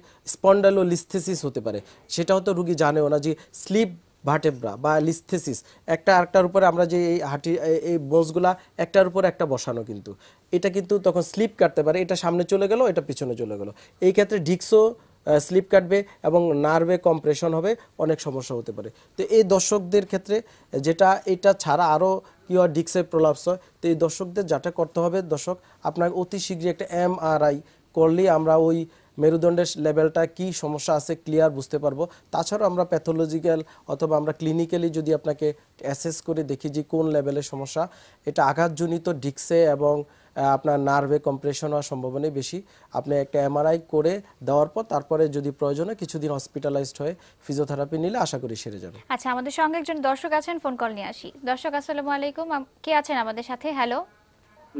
লিস্থেসিস হতে পারে সেটা হতো রুগী জানেও না যে স্লিপ ভার্টেব্রা বা লিস্থেসিস একটা আরেকটার উপরে আমরা যে এই হাঁটি এই বোসগুলা একটার উপর একটা বসানো কিন্তু এটা কিন্তু তখন স্লিপ কাটতে পারে এটা সামনে চলে গেল এটা পিছনে চলে গেল এই ক্ষেত্রে ডিক্সো স্লিপ কাটবে এবং নার্ভে কম্প্রেশন হবে অনেক সমস্যা হতে পারে তো এই দর্শকদের ক্ষেত্রে যেটা এটা ছাড়া আরও কি হয় ডিক্সের প্রলাপস হয় তো এই দর্শকদের যাটা করতে হবে দর্শক আপনার অতি শীঘ্রই একটা এমআরআই করলেই আমরা ওই মেরুদণ্ডের লেভেলটা কি সমস্যা আছে ক্লিয়ার বুঝতে পারবো তাছাড়াও আমরা প্যাথোলজিক্যাল অথবা আমরা ক্লিনিক্যালি যদি আপনাকে অ্যাসেস করে দেখি যে কোন লেভেলের সমস্যা এটা আঘাতজনিত ডিক্সে এবং আপনার নার্ভে কম্প্রেশন হওয়ার সম্ভাবনাই বেশি আপনি একটা এমআরআই করে দেওয়ার পর তারপরে যদি প্রয়োজন হয় কিছুদিন হসপিটালাইজড হয়ে ফিজিওথেরাপি নিলে আশা করি সেরে যাবে আচ্ছা আমাদের সঙ্গে একজন দর্শক আছেন ফোন কল নিয়ে আসি দর্শক আসসালামু আলাইকুম কে আছেন আমাদের সাথে হ্যালো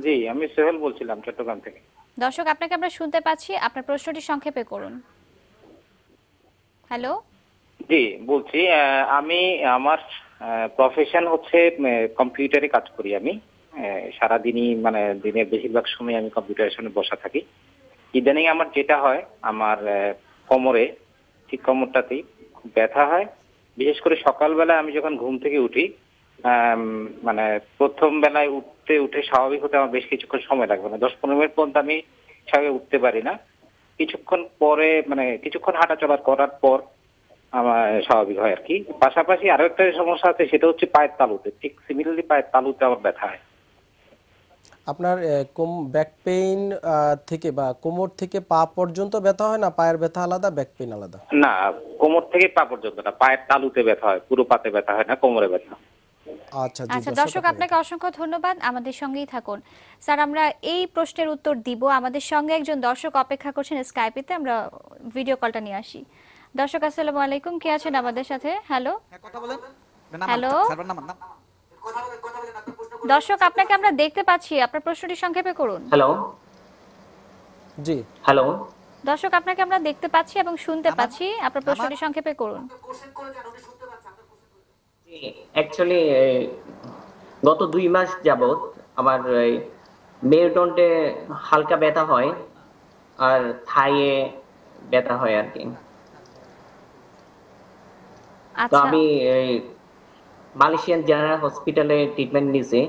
জি আমি সোহেল বলছিলাম চট্টগ্রাম থেকে দর্শক আপনাকে আমরা শুনতে পাচ্ছি আপনার প্রশ্নটি সংক্ষেপে করুন হ্যালো জি বলছি আমি আমার প্রফেশন হচ্ছে কম্পিউটারে কাজ করি আমি সারাদিনই মানে দিনের বেশিরভাগ সময় আমি কম্পিউটারের সামনে বসা থাকি ইদানিং আমার যেটা হয় আমার কোমরে ঠিক কোমরটাতেই ব্যথা হয় বিশেষ করে সকালবেলা আমি যখন ঘুম থেকে উঠি মানে প্রথম বেলায় উঠতে উঠে স্বাভাবিক হতে আমার বেশ কিছুক্ষণ সময় লাগবে না দশ পনেরো মিনিট পর্যন্ত আমি স্বাভাবিক উঠতে পারি না কিছুক্ষণ পরে মানে কিছুক্ষণ হাঁটা চলার করার পর আমার স্বাভাবিক হয় আর কি পাশাপাশি আরো একটা সমস্যা আছে সেটা হচ্ছে পায়ের তালুতে ঠিক সিমিলারলি পায়ের তালুতে আমার ব্যথা হয় আপনার কোম ব্যাক পেইন থেকে বা কোমর থেকে পা পর্যন্ত ব্যথা হয় না পায়ের ব্যথা আলাদা ব্যাক পেইন আলাদা না কোমর থেকে পা পর্যন্ত না পায়ের তালুতে ব্যথা হয় পুরো পাতে ব্যথা হয় না কোমরে ব্যথা আচ্ছা আচ্ছা দর্শক আপনাকে অসংখ্য ধন্যবাদ আমাদের সঙ্গেই থাকুন স্যার আমরা এই প্রশ্নের উত্তর দিব আমাদের সঙ্গে একজন দর্শক অপেক্ষা করছেন স্কাইপেতে আমরা ভিডিও কলটা নিয়ে আসি দর্শক আসসালামু আলাইকুম কে আছেন আমাদের সাথে হ্যালো কথা বলেন হ্যালো দর্শক আপনাকে আমরা দেখতে পাচ্ছি আপনার প্রশ্নটি সংক্ষেপে করুন হ্যালো জি হ্যালো দর্শক আপনাকে আমরা দেখতে পাচ্ছি এবং শুনতে পাচ্ছি আপনার প্রশ্নটি সংক্ষেপে করুন অ্যাকচুয়ালি গত দুই মাস যাবত আমার মেরুদণ্ডে হালকা ব্যথা হয় আর থাইয়ে ব্যথা হয় আর কি তো আচ্ছা। আমি মালয়েশিয়ান জেনারেল হসপিটালে ট্রিটমেন্ট নিয়েছি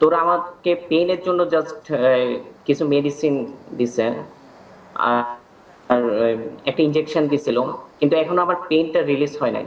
তোরা আমাকে পেনের জন্য জাস্ট কিছু মেডিসিন দিছে আর একটা ইনজেকশন দিছিল কিন্তু এখনো আমার পেনটা রিলিজ হয় নাই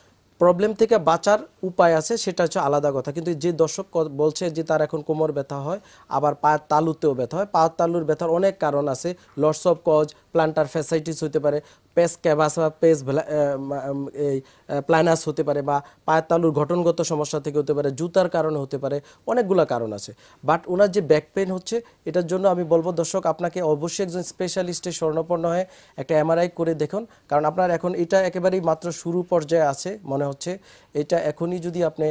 প্রবলেম থেকে বাঁচার উপায় আছে সেটা হচ্ছে আলাদা কথা কিন্তু যে দর্শক বলছে যে তার এখন কোমর ব্যথা হয় আবার পায়ের তালুতেও ব্যথা হয় পায়ের তালুর ব্যথার অনেক কারণ আছে lots of cause plantar fasciitis হতে পারে পেস ক্যাবাস বা পেস এই প্লানাস হতে পারে বা পায়ের তালুর গঠনগত সমস্যা থেকে হতে পারে জুতার কারণে হতে পারে অনেকগুলো কারণ আছে বাট ওনার যে ব্যাক পেন হচ্ছে এটার জন্য আমি বলবো দর্শক আপনাকে অবশ্যই একজন স্পেশালিস্টের স্বর্ণপন্ন হয়ে একটা এমআরআই করে দেখুন কারণ আপনার এখন এটা একেবারেই মাত্র শুরু পর্যায়ে আছে মনে হচ্ছে এটা এখনই যদি আপনি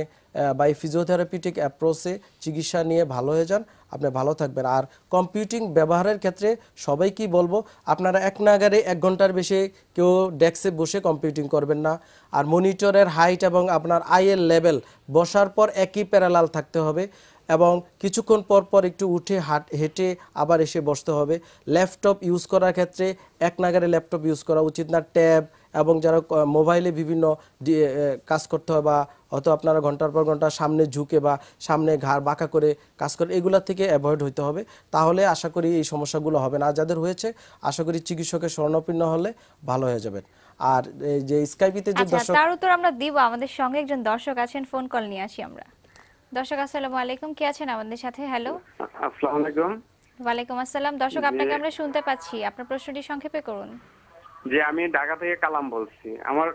বাই ফিজিওথেরাপিউটিক অ্যাপ্রোচে চিকিৎসা নিয়ে ভালো হয়ে যান আপনি ভালো থাকবেন আর কম্পিউটিং ব্যবহারের ক্ষেত্রে সবাই কি বলবো আপনারা এক নাগারে এক ঘন্টার বেশি কেউ ডেস্কে বসে কম্পিউটিং করবেন না আর মনিটরের হাইট এবং আপনার আইয়ের লেভেল বসার পর একই প্যারালাল থাকতে হবে এবং কিছুক্ষণ পর পর একটু উঠে হাট হেঁটে আবার এসে বসতে হবে ল্যাপটপ ইউজ করার ক্ষেত্রে এক নাগারে ল্যাপটপ ইউজ করা উচিত না ট্যাব এবং যারা মোবাইলে বিভিন্ন কাজ করতে হয় বা হয়তো আপনারা ঘন্টার পর ঘন্টা সামনে ঝুঁকে বা সামনে ঘাড় বাঁকা করে কাজ করে এগুলা থেকে অ্যাভয়েড হইতে হবে তাহলে আশা করি এই সমস্যাগুলো হবে না যাদের হয়েছে আশা করি চিকিৎসকের স্বর্ণপীর্ণ হলে ভালো হয়ে যাবেন আর যে স্কাইপিতে যে আচ্ছা, দর্শক তার উত্তর আমরা দিব আমাদের সঙ্গে একজন দর্শক আছেন ফোন কল নিয়ে আসি আমরা দর্শক আসসালামু আলাইকুম কে আছেন আমাদের সাথে হ্যালো আসসালামু আলাইকুম ওয়ালাইকুম আসসালাম দর্শক আপনাকে আমরা শুনতে পাচ্ছি আপনার প্রশ্নটি সংক্ষেপে করুন যে আমি ঢাকা থেকে কালাম বলছি আমার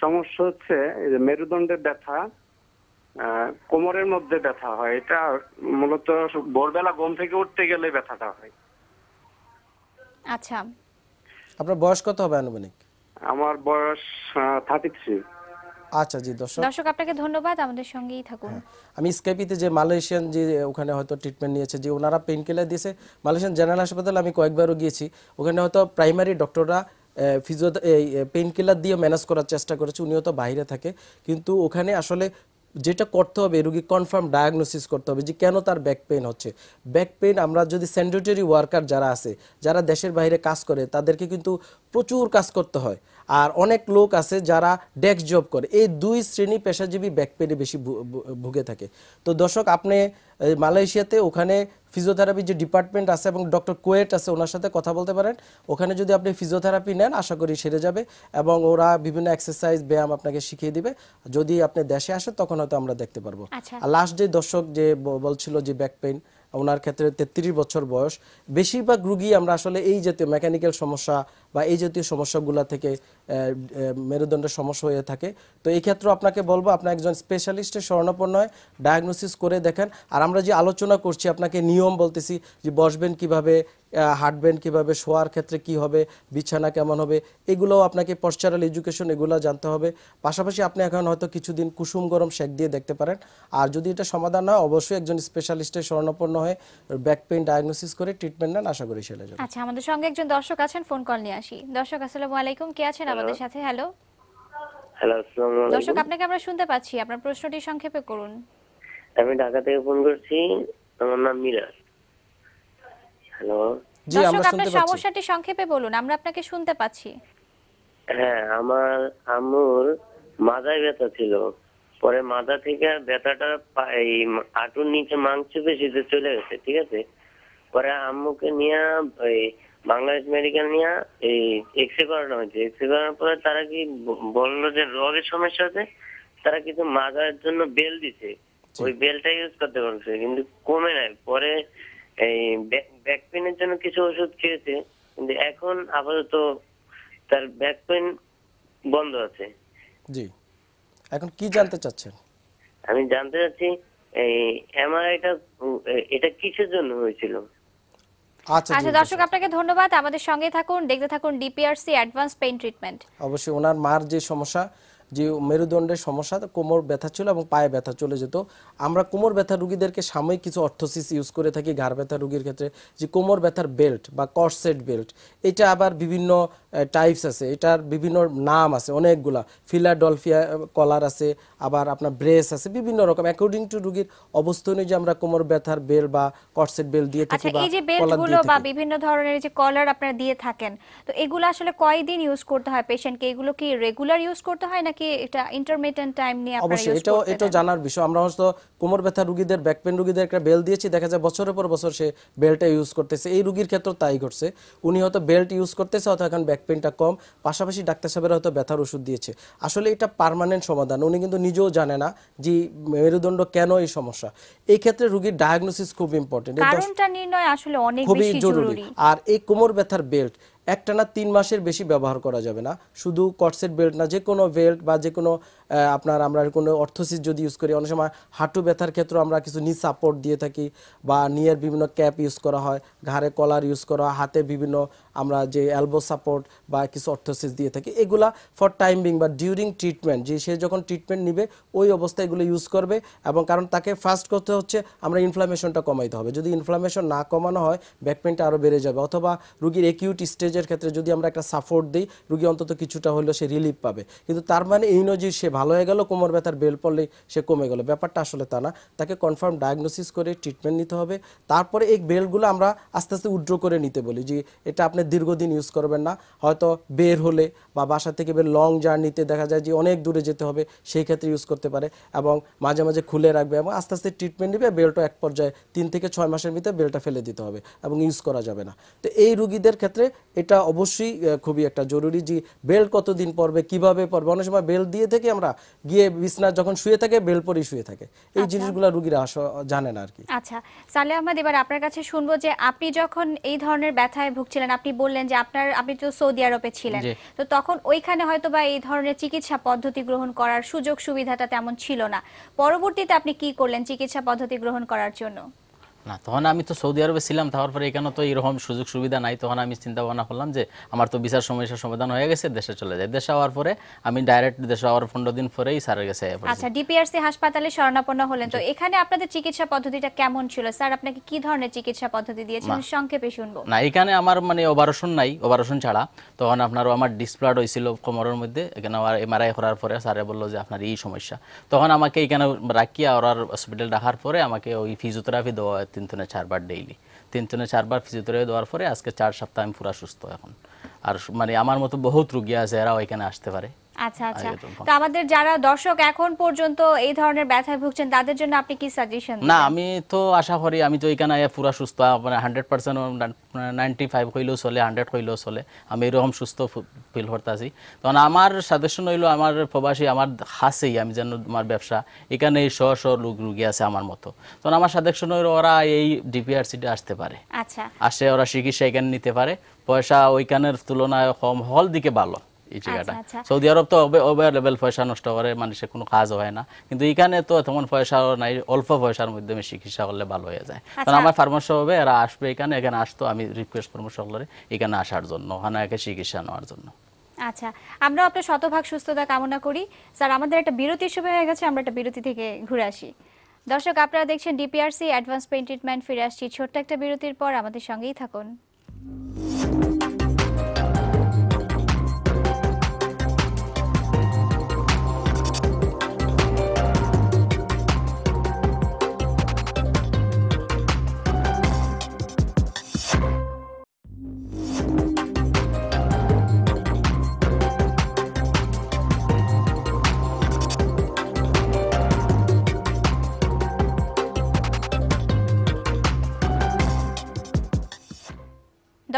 সমস্যা হচ্ছে মেরুদণ্ডের ব্যথা কোমরের মধ্যে ব্যথা হয় এটা মূলত ভোরবেলা ঘুম থেকে উঠতে গেলে ব্যথাটা হয় আচ্ছা আপনার বয়স কত হবে আনুমানিক আমার বয়স থার্টি থ্রি আচ্ছা জি দর্শক দর্শক আপনাকে ধন্যবাদ আমাদের সঙ্গেই থাকুন হ্যাঁ, আমি স্কেপিতে যে মালয়েশিয়ান যে ওখানে হয়তো ট্রিটমেন্ট নিয়েছে যে ওনারা পেইন কিলার দিয়েছে মালয়েশিয়ান জেনারেল হাসপাতালে আমি কয়েকবারও গিয়েছি ওখানে হয়তো প্রাইমারি ডক্টররা ফিজিও পেইন কিলার দিয়ে ম্যানেজ করার চেষ্টা করেছে উনিও তো বাইরে থাকে কিন্তু ওখানে আসলে যেটা করতে হবে রুগী কনফার্ম ডায়াগনোসিস করতে হবে যে কেন তার ব্যাক পেন হচ্ছে ব্যাক পেন আমরা যদি স্যান্ডেটরি ওয়ার্কার যারা আছে যারা দেশের বাইরে কাজ করে তাদেরকে কিন্তু প্রচুর কাজ করতে হয় আর অনেক লোক আছে যারা ডেস্ক জব করে এই দুই শ্রেণী পেশাজীবী ব্যাক পেনে বেশি ভুগে থাকে তো দর্শক আপনি মালয়েশিয়াতে ওখানে ফিজিওথেরাপি যে ডিপার্টমেন্ট আছে এবং ডক্টর কোয়েট আছে ওনার সাথে কথা বলতে পারেন ওখানে যদি আপনি ফিজিওথেরাপি নেন আশা করি সেরে যাবে এবং ওরা বিভিন্ন এক্সারসাইজ ব্যায়াম আপনাকে শিখিয়ে দিবে যদি আপনি দেশে আসেন তখন হয়তো আমরা দেখতে পারবো আচ্ছা। আর লাস্ট যে দর্শক যে বলছিল যে ব্যাক পেন ওনার ক্ষেত্রে তেত্রিশ বছর বয়স বেশিরভাগ রুগী আমরা আসলে এই জাতীয় মেকানিক্যাল সমস্যা বা এই জাতীয় সমস্যাগুলো থেকে মেরুদণ্ডের সমস্যা হয়ে থাকে তো এই ক্ষেত্রে আপনাকে বলবো আপনার একজন স্পেশালিস্টের স্বর্ণপন্ন হয় ডায়াগনোসিস করে দেখেন আর আমরা যে আলোচনা করছি আপনাকে নিয়ম বলতেছি যে বসবেন কিভাবে হাঁটবেন কিভাবে শোয়ার ক্ষেত্রে কি হবে বিছানা কেমন হবে এগুলোও আপনাকে পশ্চারাল এডুকেশন এগুলো জানতে হবে পাশাপাশি আপনি এখন হয়তো কিছুদিন কুসুম গরম শেক দিয়ে দেখতে পারেন আর যদি এটা সমাধান হয় অবশ্যই একজন স্পেশালিস্টের স্বর্ণপন্ন হয়ে ব্যাক পেইন ডায়াগনোসিস করে ট্রিটমেন্ট নেন আশা করি সেটা আচ্ছা আমাদের সঙ্গে একজন দর্শক আছেন ফোন কল নিয়ে আসি দর্শক আসসালামু আলাইকুম কে আছেন আমাদের সাথে হ্যালো হ্যালো আসসালামু আলাইকুম দর্শক আপনাকে আমরা শুনতে পাচ্ছি আপনার প্রশ্নটি সংক্ষেপে করুন আমি ঢাকা থেকে ফোন করছি আমার নাম মিরাজ হ্যালো জি আমরা শুনতে পাচ্ছি সমস্যাটি সংক্ষেপে বলুন আমরা আপনাকে শুনতে পাচ্ছি হ্যাঁ আমার আমুর মাথায় ব্যথা ছিল পরে মাথা থেকে ব্যথাটা এই আটুর নিচে মাংস পেশিতে চলে গেছে ঠিক আছে পরে আম্মুকে নিয়ে বাংলাদেশ মেডিকেল নিয়ে এই এক্স রে করানো হয়েছে এক্স রে করানোর পরে তারা কি বললো যে রোগের সমস্যা হচ্ছে তারা কিছু মাজার জন্য বেল দিছে ওই বেলটা ইউজ করতে পারছে কিন্তু কমে নাই পরে এই ব্যাক পেনের জন্য কিছু ওষুধ খেয়েছে কিন্তু এখন আপাতত তার ব্যাক পেন বন্ধ আছে জি এখন কি জানতে চাচ্ছেন আমি জানতে চাচ্ছি এই এমআরআইটা এটা কিসের জন্য হয়েছিল আচ্ছা, আচ্ছা দর্শক আপনাকে ধন্যবাদ আমাদের সঙ্গে থাকুন দেখতে থাকুন ডিপিআরসি অ্যাডভান্স পেইন ট্রিটমেন্ট অবশ্যই ওনার মার যে সমস্যা যে মেরুদণ্ডের সমস্যা কোমর ব্যথা ছিল এবং পায়ে ব্যথা চলে যেত আমরা কোমর ব্যথা রুগীদেরকে সাময়িক কিছু অর্থোসিস ইউজ করে থাকি ঘাড় ব্যথা রুগীর ক্ষেত্রে যে কোমর ব্যথার বেল্ট বা কর্সেট বেল্ট এটা আবার বিভিন্ন টাইপস আছে এটার বিভিন্ন নাম আছে অনেকগুলা ফিলাডলফিয়া কলার আছে আবার আপনার ব্রেস আছে বিভিন্ন রকম অ্যাকর্ডিং টু রুগীর অবস্থা অনুযায়ী আমরা কোমর ব্যথার বেল্ট বা কর্সেট বেল্ট দিয়ে থাকি আচ্ছা, বা এই যে বেল্টগুলো বা বিভিন্ন ধরনের যে কলার আপনারা দিয়ে থাকেন তো এগুলো আসলে কয়দিন ইউজ করতে হয় পেশেন্টকে এগুলো কি রেগুলার ইউজ করতে হয় নাকি নাকি এটা ইন্টারমিটেন্ট টাইম নিয়ে আপনারা অবশ্যই এটা এটা জানার বিষয় আমরা হয়তো কোমর ব্যথা রোগীদের ব্যাক পেন রোগীদের একটা বেল দিয়েছি দেখা যায় বছরের পর বছর সে বেলটা ইউজ করতেছে এই রোগীর ক্ষেত্র তাই ঘটছে উনি হয়তো বেল্ট ইউজ করতেছে অথবা এখন ব্যাক পেনটা কম পাশাপাশি ডাক্তার সাহেবেরা হয়তো ব্যথার ওষুধ দিয়েছে আসলে এটা পার্মানেন্ট সমাধান উনি কিন্তু নিজেও জানে না যে মেরুদণ্ড কেন এই সমস্যা এই ক্ষেত্রে রোগীর ডায়াগনোসিস খুব ইম্পর্টেন্ট কারণটা নির্ণয় আসলে অনেক বেশি জরুরি আর এই কোমর ব্যথার বেল্ট একটানা তিন মাসের বেশি ব্যবহার করা যাবে না শুধু কটসেট বেল্ট না যে কোনো বেল্ট বা যে কোনো আপনার আমরা কোনো অর্থসিস যদি ইউজ করি অনেক সময় হাঁটু ব্যথার ক্ষেত্রে আমরা কিছু নি সাপোর্ট দিয়ে থাকি বা নিয়ের বিভিন্ন ক্যাপ ইউজ করা হয় ঘাড়ে কলার ইউজ করা হাতে বিভিন্ন আমরা যে অ্যালবো সাপোর্ট বা কিছু অর্থসিস দিয়ে থাকি এগুলা ফর টাইমিং বা ডিউরিং ট্রিটমেন্ট যে সে যখন ট্রিটমেন্ট নিবে ওই অবস্থায় এগুলো ইউজ করবে এবং কারণ তাকে ফার্স্ট করতে হচ্ছে আমরা ইনফ্লামেশনটা কমাইতে হবে যদি ইনফ্লামেশন না কমানো হয় ব্যাকপেনটা আরও বেড়ে যাবে অথবা রুগীর একিউট স্টেজ ব্যান্ডেজের ক্ষেত্রে যদি আমরা একটা সাপোর্ট দিই রুগী অন্তত কিছুটা হলেও সে রিলিফ পাবে কিন্তু তার মানে এই যে সে ভালো হয়ে গেল কোমর ব্যথার বেল পড়লেই সে কমে গেল ব্যাপারটা আসলে তা না তাকে কনফার্ম ডায়াগনোসিস করে ট্রিটমেন্ট নিতে হবে তারপরে এই বেলগুলো আমরা আস্তে আস্তে উড্র করে নিতে বলি যে এটা আপনি দীর্ঘদিন ইউজ করবেন না হয়তো বের হলে বা বাসা থেকে বের লং জার্নিতে দেখা যায় যে অনেক দূরে যেতে হবে সেই ক্ষেত্রে ইউজ করতে পারে এবং মাঝে মাঝে খুলে রাখবে এবং আস্তে আস্তে ট্রিটমেন্ট নেবে বেলটা এক পর্যায়ে তিন থেকে ছয় মাসের ভিতরে বেলটা ফেলে দিতে হবে এবং ইউজ করা যাবে না তো এই রুগীদের ক্ষেত্রে এটা অবশ্যই খুবই একটা জরুরি যে বেল কতদিন পরবে কিভাবে পরবে অনেক সময় বেল দিয়ে থেকে আমরা গিয়ে বিছনা যখন শুয়ে থাকে বেল পরেই শুয়ে থাকে এই আচ্ছা। জিনিসগুলো রোগীরা জানে না আর কি আচ্ছা সালে আহমদ এবার আপনার কাছে শুনবো যে আপনি যখন এই ধরনের ব্যথায় ভুগছিলেন আপনি বললেন যে আপনার আপনি তো সৌদি আরবে ছিলেন তো তখন ওইখানে হয়তো বা এই ধরনের চিকিৎসা পদ্ধতি গ্রহণ করার সুযোগ সুবিধাটা তেমন ছিল না পরবর্তীতে আপনি কি করলেন চিকিৎসা পদ্ধতি গ্রহণ করার জন্য না তখন আমি তো সৌদি আরবে ছিলাম তারপরে পরে এখানে তো এরকম সুযোগ সুবিধা নাই তখন আমি চিন্তা ভাবনা করলাম যে আমার তো বিচার সমস্যার সমাধান হয়ে গেছে দেশে চলে যায় দেশে হওয়ার পরে আমি ডাইরেক্ট দেশে হওয়ার পনেরো দিন পরেই স্যারের গেছে আচ্ছা ডিপিআরসি হাসপাতালে শরণাপন্ন হলেন তো এখানে আপনাদের চিকিৎসা পদ্ধতিটা কেমন ছিল স্যার আপনাকে কি ধরনের চিকিৎসা পদ্ধতি দিয়েছেন সংক্ষেপে শুনবো না এখানে আমার মানে অপারেশন নাই অপারেশন ছাড়া তখন আপনার আমার ডিসপ্লাড হয়েছিল কোমরের মধ্যে এখানে আমার এমআরআই করার পরে স্যারে বললো যে আপনার এই সমস্যা তখন আমাকে এখানে রাখিয়া ওরার হসপিটাল রাখার পরে আমাকে ওই ফিজিওথেরাপি দেওয়া তিন তিনে চারবার ডেইলি তিন তিনে চারবার ফিজিওথেরাপি দেওয়ার পরে আজকে চার সপ্তাহ আমি পুরা সুস্থ এখন আর মানে আমার মতো বহুত রুগী আছে এরাও ওইখানে আসতে পারে আচ্ছা আচ্ছা তো আমাদের যারা দর্শক এখন পর্যন্ত এই ধরনের ব্যথায় ভুগছেন তাদের জন্য আপনি কি সাজেশন না আমি তো আশা করি আমি তো এখানে পুরো সুস্থ মানে হান্ড্রেড পার্সেন্ট নাইনটি ফাইভ হইলেও চলে হান্ড্রেড হইলেও চলে আমি এরকম সুস্থ ফিল করতেছি তখন আমার সাজেশন হইলো আমার প্রবাসী আমার হাসেই আমি যেন আমার ব্যবসা এখানে শ শ লোক রুগী আছে আমার মতো তখন আমার সাজেশন হইলো ওরা এই তে আসতে পারে আচ্ছা আসে ওরা চিকিৎসা এখানে নিতে পারে পয়সা ওইখানের তুলনায় কম হল দিকে ভালো এই জায়গাটা সৌদি আচ্ছা, আরব আচ্ছা। তো অ্যাভেলেবেল পয়সা নষ্ট করে মানুষের কোনো কাজ হয় না কিন্তু এখানে তো তেমন পয়সা নাই অল্প পয়সার মাধ্যমে চিকিৎসা করলে ভালো হয়ে যায় আচ্ছা। কারণ আমার পরামর্শ হবে এরা আসবে এখানে এখানে আসতো আমি রিকোয়েস্ট করবো সকলের এখানে আসার জন্য ওখানে একে চিকিৎসা নেওয়ার জন্য আচ্ছা আমরা আপনার শতভাগ সুস্থতা কামনা করি স্যার আমাদের একটা বিরতির সময় হয়ে গেছে আমরা একটা বিরতি থেকে ঘুরে আসি দর্শক আপনারা দেখছেন ডিপিআরসি অ্যাডভান্স পেইন্ট ট্রিটমেন্ট ফিরে আসছি ছোট্ট একটা বিরতির পর আমাদের সঙ্গেই থাকুন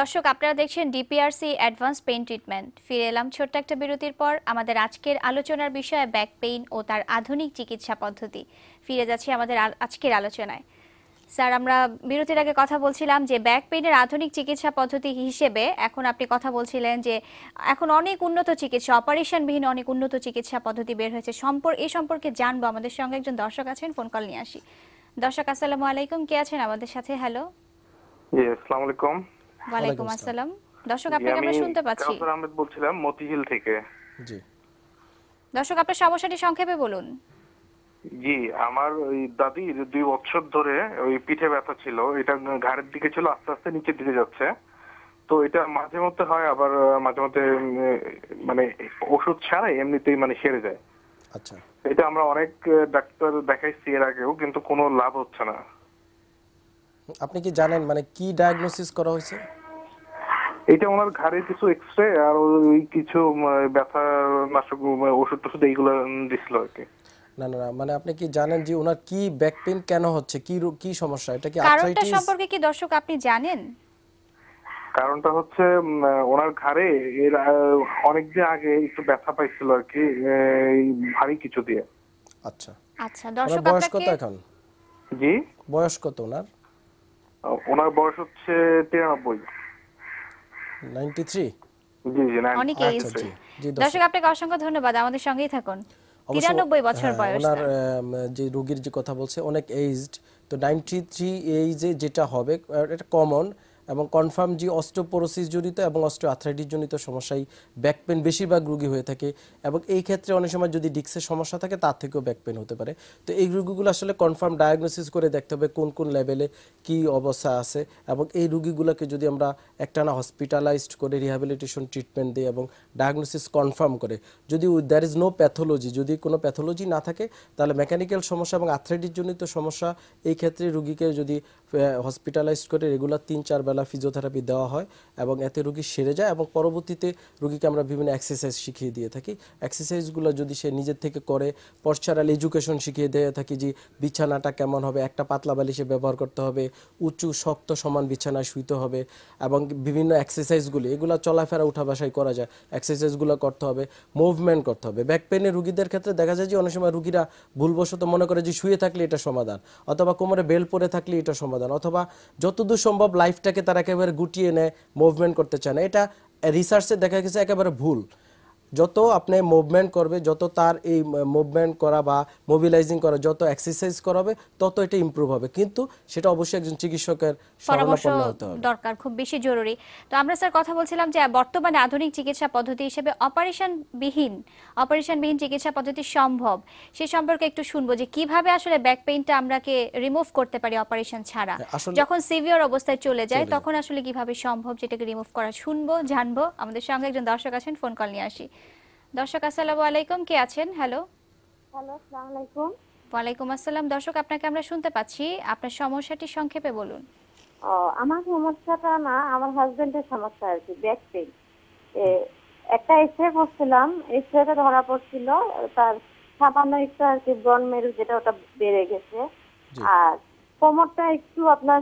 দর্শক আপনারা দেখছেন ডিপিআরসি অ্যাডভান্স পেইন ট্রিটমেন্ট ফিরে এলাম ছোট্ট একটা বিরতির পর আমাদের আজকের আলোচনার বিষয়ে ব্যাক পেইন ও তার আধুনিক চিকিৎসা পদ্ধতি ফিরে যাচ্ছি আমাদের আজকের আলোচনায় স্যার আমরা বিরতির আগে কথা বলছিলাম যে ব্যাক পেইনের আধুনিক চিকিৎসা পদ্ধতি হিসেবে এখন আপনি কথা বলছিলেন যে এখন অনেক উন্নত চিকিৎসা অপারেশনবিহীন অনেক উন্নত চিকিৎসা পদ্ধতি বের হয়েছে সম্পর এ সম্পর্কে জানবো আমাদের সঙ্গে একজন দর্শক আছেন ফোন কল নিয়ে আসি দর্শক আসসালামু আলাইকুম কে আছেন আমাদের সাথে হ্যালো জি আসসালামু আলাইকুম ওয়ালাইকুম আসসালাম দর্শক আপনাকে আমরা শুনতে পাচ্ছি জাফর আহমেদ বলছিলাম মতিঝিল থেকে জি দর্শক আপনার সমস্যাটি সংক্ষেপে বলুন জি আমার ওই দাদির দুই বছর ধরে ওই পিঠে ব্যথা ছিল এটা ঘাড়ের দিকে ছিল আস্তে আস্তে নিচের দিকে যাচ্ছে তো এটা মাঝে মধ্যে হয় আবার মাঝে মধ্যে মানে ওষুধ ছাড়াই এমনিতেই মানে সেরে যায় আচ্ছা এটা আমরা অনেক ডাক্তার দেখাইছি এর আগেও কিন্তু কোনো লাভ হচ্ছে না আপনি কি জানেন মানে কি ডায়াগনোসিস করা হয়েছে এটা ওনার ঘাড়ে কিছু এক্সরে আর ওই কিছু ব্যথা নাশক ওষুধ টষুধ এইগুলো দিছিল আর কি না না মানে আপনি কি জানেন যে ওনার কি ব্যাক পেইন কেন হচ্ছে কি কি সমস্যা এটা কি কারণটা সম্পর্কে কি দর্শক আপনি জানেন কারণটা হচ্ছে ওনার ঘাড়ে এর অনেক অনেকদিন আগে একটু ব্যথা পাইছিল আর কি ভারী কিছু দিয়ে আচ্ছা আচ্ছা দর্শক আপনাকে বয়স কত এখন জি বয়স কত ওনার ওনার বয়স হচ্ছে তিরানব্বই নাইনটি থ্রি জি আচ্ছা, দর্শক আপনাকে অসংখ্য ধন্যবাদ আমাদের সঙ্গেই থাকুন তিরানব্বই বছর হ্যাঁ, বয়স ওনার যে রোগীর যে কথা বলছে অনেক এইজড তো নাইনটি থ্রি এইজে যেটা হবে এটা কমন এবং কনফার্ম যে অস্ট্রোপোরোসিস জনিত এবং অস্ট্রোআথ্রাইটিস জনিত সমস্যায় ব্যাক পেন বেশিরভাগ রুগী হয়ে থাকে এবং এই ক্ষেত্রে অনেক সময় যদি ডিক্সের সমস্যা থাকে তার থেকেও ব্যাক পেন হতে পারে তো এই রুগীগুলো আসলে কনফার্ম ডায়াগনোসিস করে দেখতে হবে কোন কোন লেভেলে কি অবস্থা আছে এবং এই রুগীগুলোকে যদি আমরা একটানা হসপিটালাইজড করে রিহ্যাবিলিটেশন ট্রিটমেন্ট দিই এবং ডায়াগনোসিস কনফার্ম করে যদি দ্যার ইজ নো প্যাথোলজি যদি কোনো প্যাথোলজি না থাকে তাহলে মেকানিক্যাল সমস্যা এবং আথ্রাইটিস জনিত সমস্যা এই ক্ষেত্রে রুগীকে যদি হসপিটালাইজড করে রেগুলার তিন চার বেলা ফিজিওথেরাপি দেওয়া হয় এবং এতে রুগী সেরে যায় এবং পরবর্তীতে রুগীকে আমরা বিভিন্ন এক্সারসাইজ শিখিয়ে দিয়ে থাকি এক্সারসাইজগুলো যদি সে নিজের থেকে করে পশ্চারাল এডুকেশন শিখিয়ে দিয়ে থাকি যে বিছানাটা কেমন হবে একটা পাতলা বালিশে ব্যবহার করতে হবে উঁচু শক্ত সমান বিছানায় শুইতে হবে এবং বিভিন্ন এক্সারসাইজগুলি এগুলো চলাফেরা উঠা বাসায় করা যায় এক্সারসাইজগুলো করতে হবে মুভমেন্ট করতে হবে ব্যাক পেনে রুগীদের ক্ষেত্রে দেখা যায় যে অনেক সময় রুগীরা ভুলবশত মনে করে যে শুয়ে থাকলে এটা সমাধান অথবা কোমরে বেল পরে থাকলে এটা সমাধান সমাধান অথবা যতদূর সম্ভব লাইফটাকে তারা একেবারে গুটিয়ে নেয় মুভমেন্ট করতে চায় না এটা রিসার্চে দেখা গেছে একেবারে ভুল যত আপনি মুভমেন্ট করবে যত তার এই মুভমেন্ট করা বা মোবিলাইজিং করা যত এক্সারসাইজ করাবে তত এটা ইম্প্রুভ হবে কিন্তু সেটা অবশ্যই একজন চিকিৎসকের দরকার খুব বেশি জরুরি তো আমরা স্যার কথা বলছিলাম যে বর্তমানে আধুনিক চিকিৎসা পদ্ধতি হিসেবে অপারেশন বিহীন অপারেশন বিহীন চিকিৎসা পদ্ধতি সম্ভব সে সম্পর্কে একটু শুনবো যে কিভাবে আসলে ব্যাক পেইনটা আমরাকে রিমুভ করতে পারি অপারেশন ছাড়া হ্যাঁ, যখন সিভিয়ার অবস্থায় চলে যায় তখন আসলে কিভাবে সম্ভব যেটাকে রিমুভ করা শুনবো জানবো আমাদের সঙ্গে একজন দর্শক আছেন ফোন কল নিয়ে আসি দর্শক আসসালামু আলাইকুম কে আছেন হ্যালো হ্যালো আসসালামু আলাইকুম ওয়ালাইকুম আসসালাম দর্শক আপনাকে আমরা শুনতে পাচ্ছি আপনার সমস্যাটি সংক্ষেপে বলুন আমার সমস্যাটা না আমার হাজবেন্ডের সমস্যা আর কি ব্যাক পেইন একটা এসে বসছিলাম এক্সরেতে ধরা পড়ছিল তার সামান্য একটু আর কি ব্রন মেরু যেটা ওটা বেড়ে গেছে আর কোমরটা একটু আপনার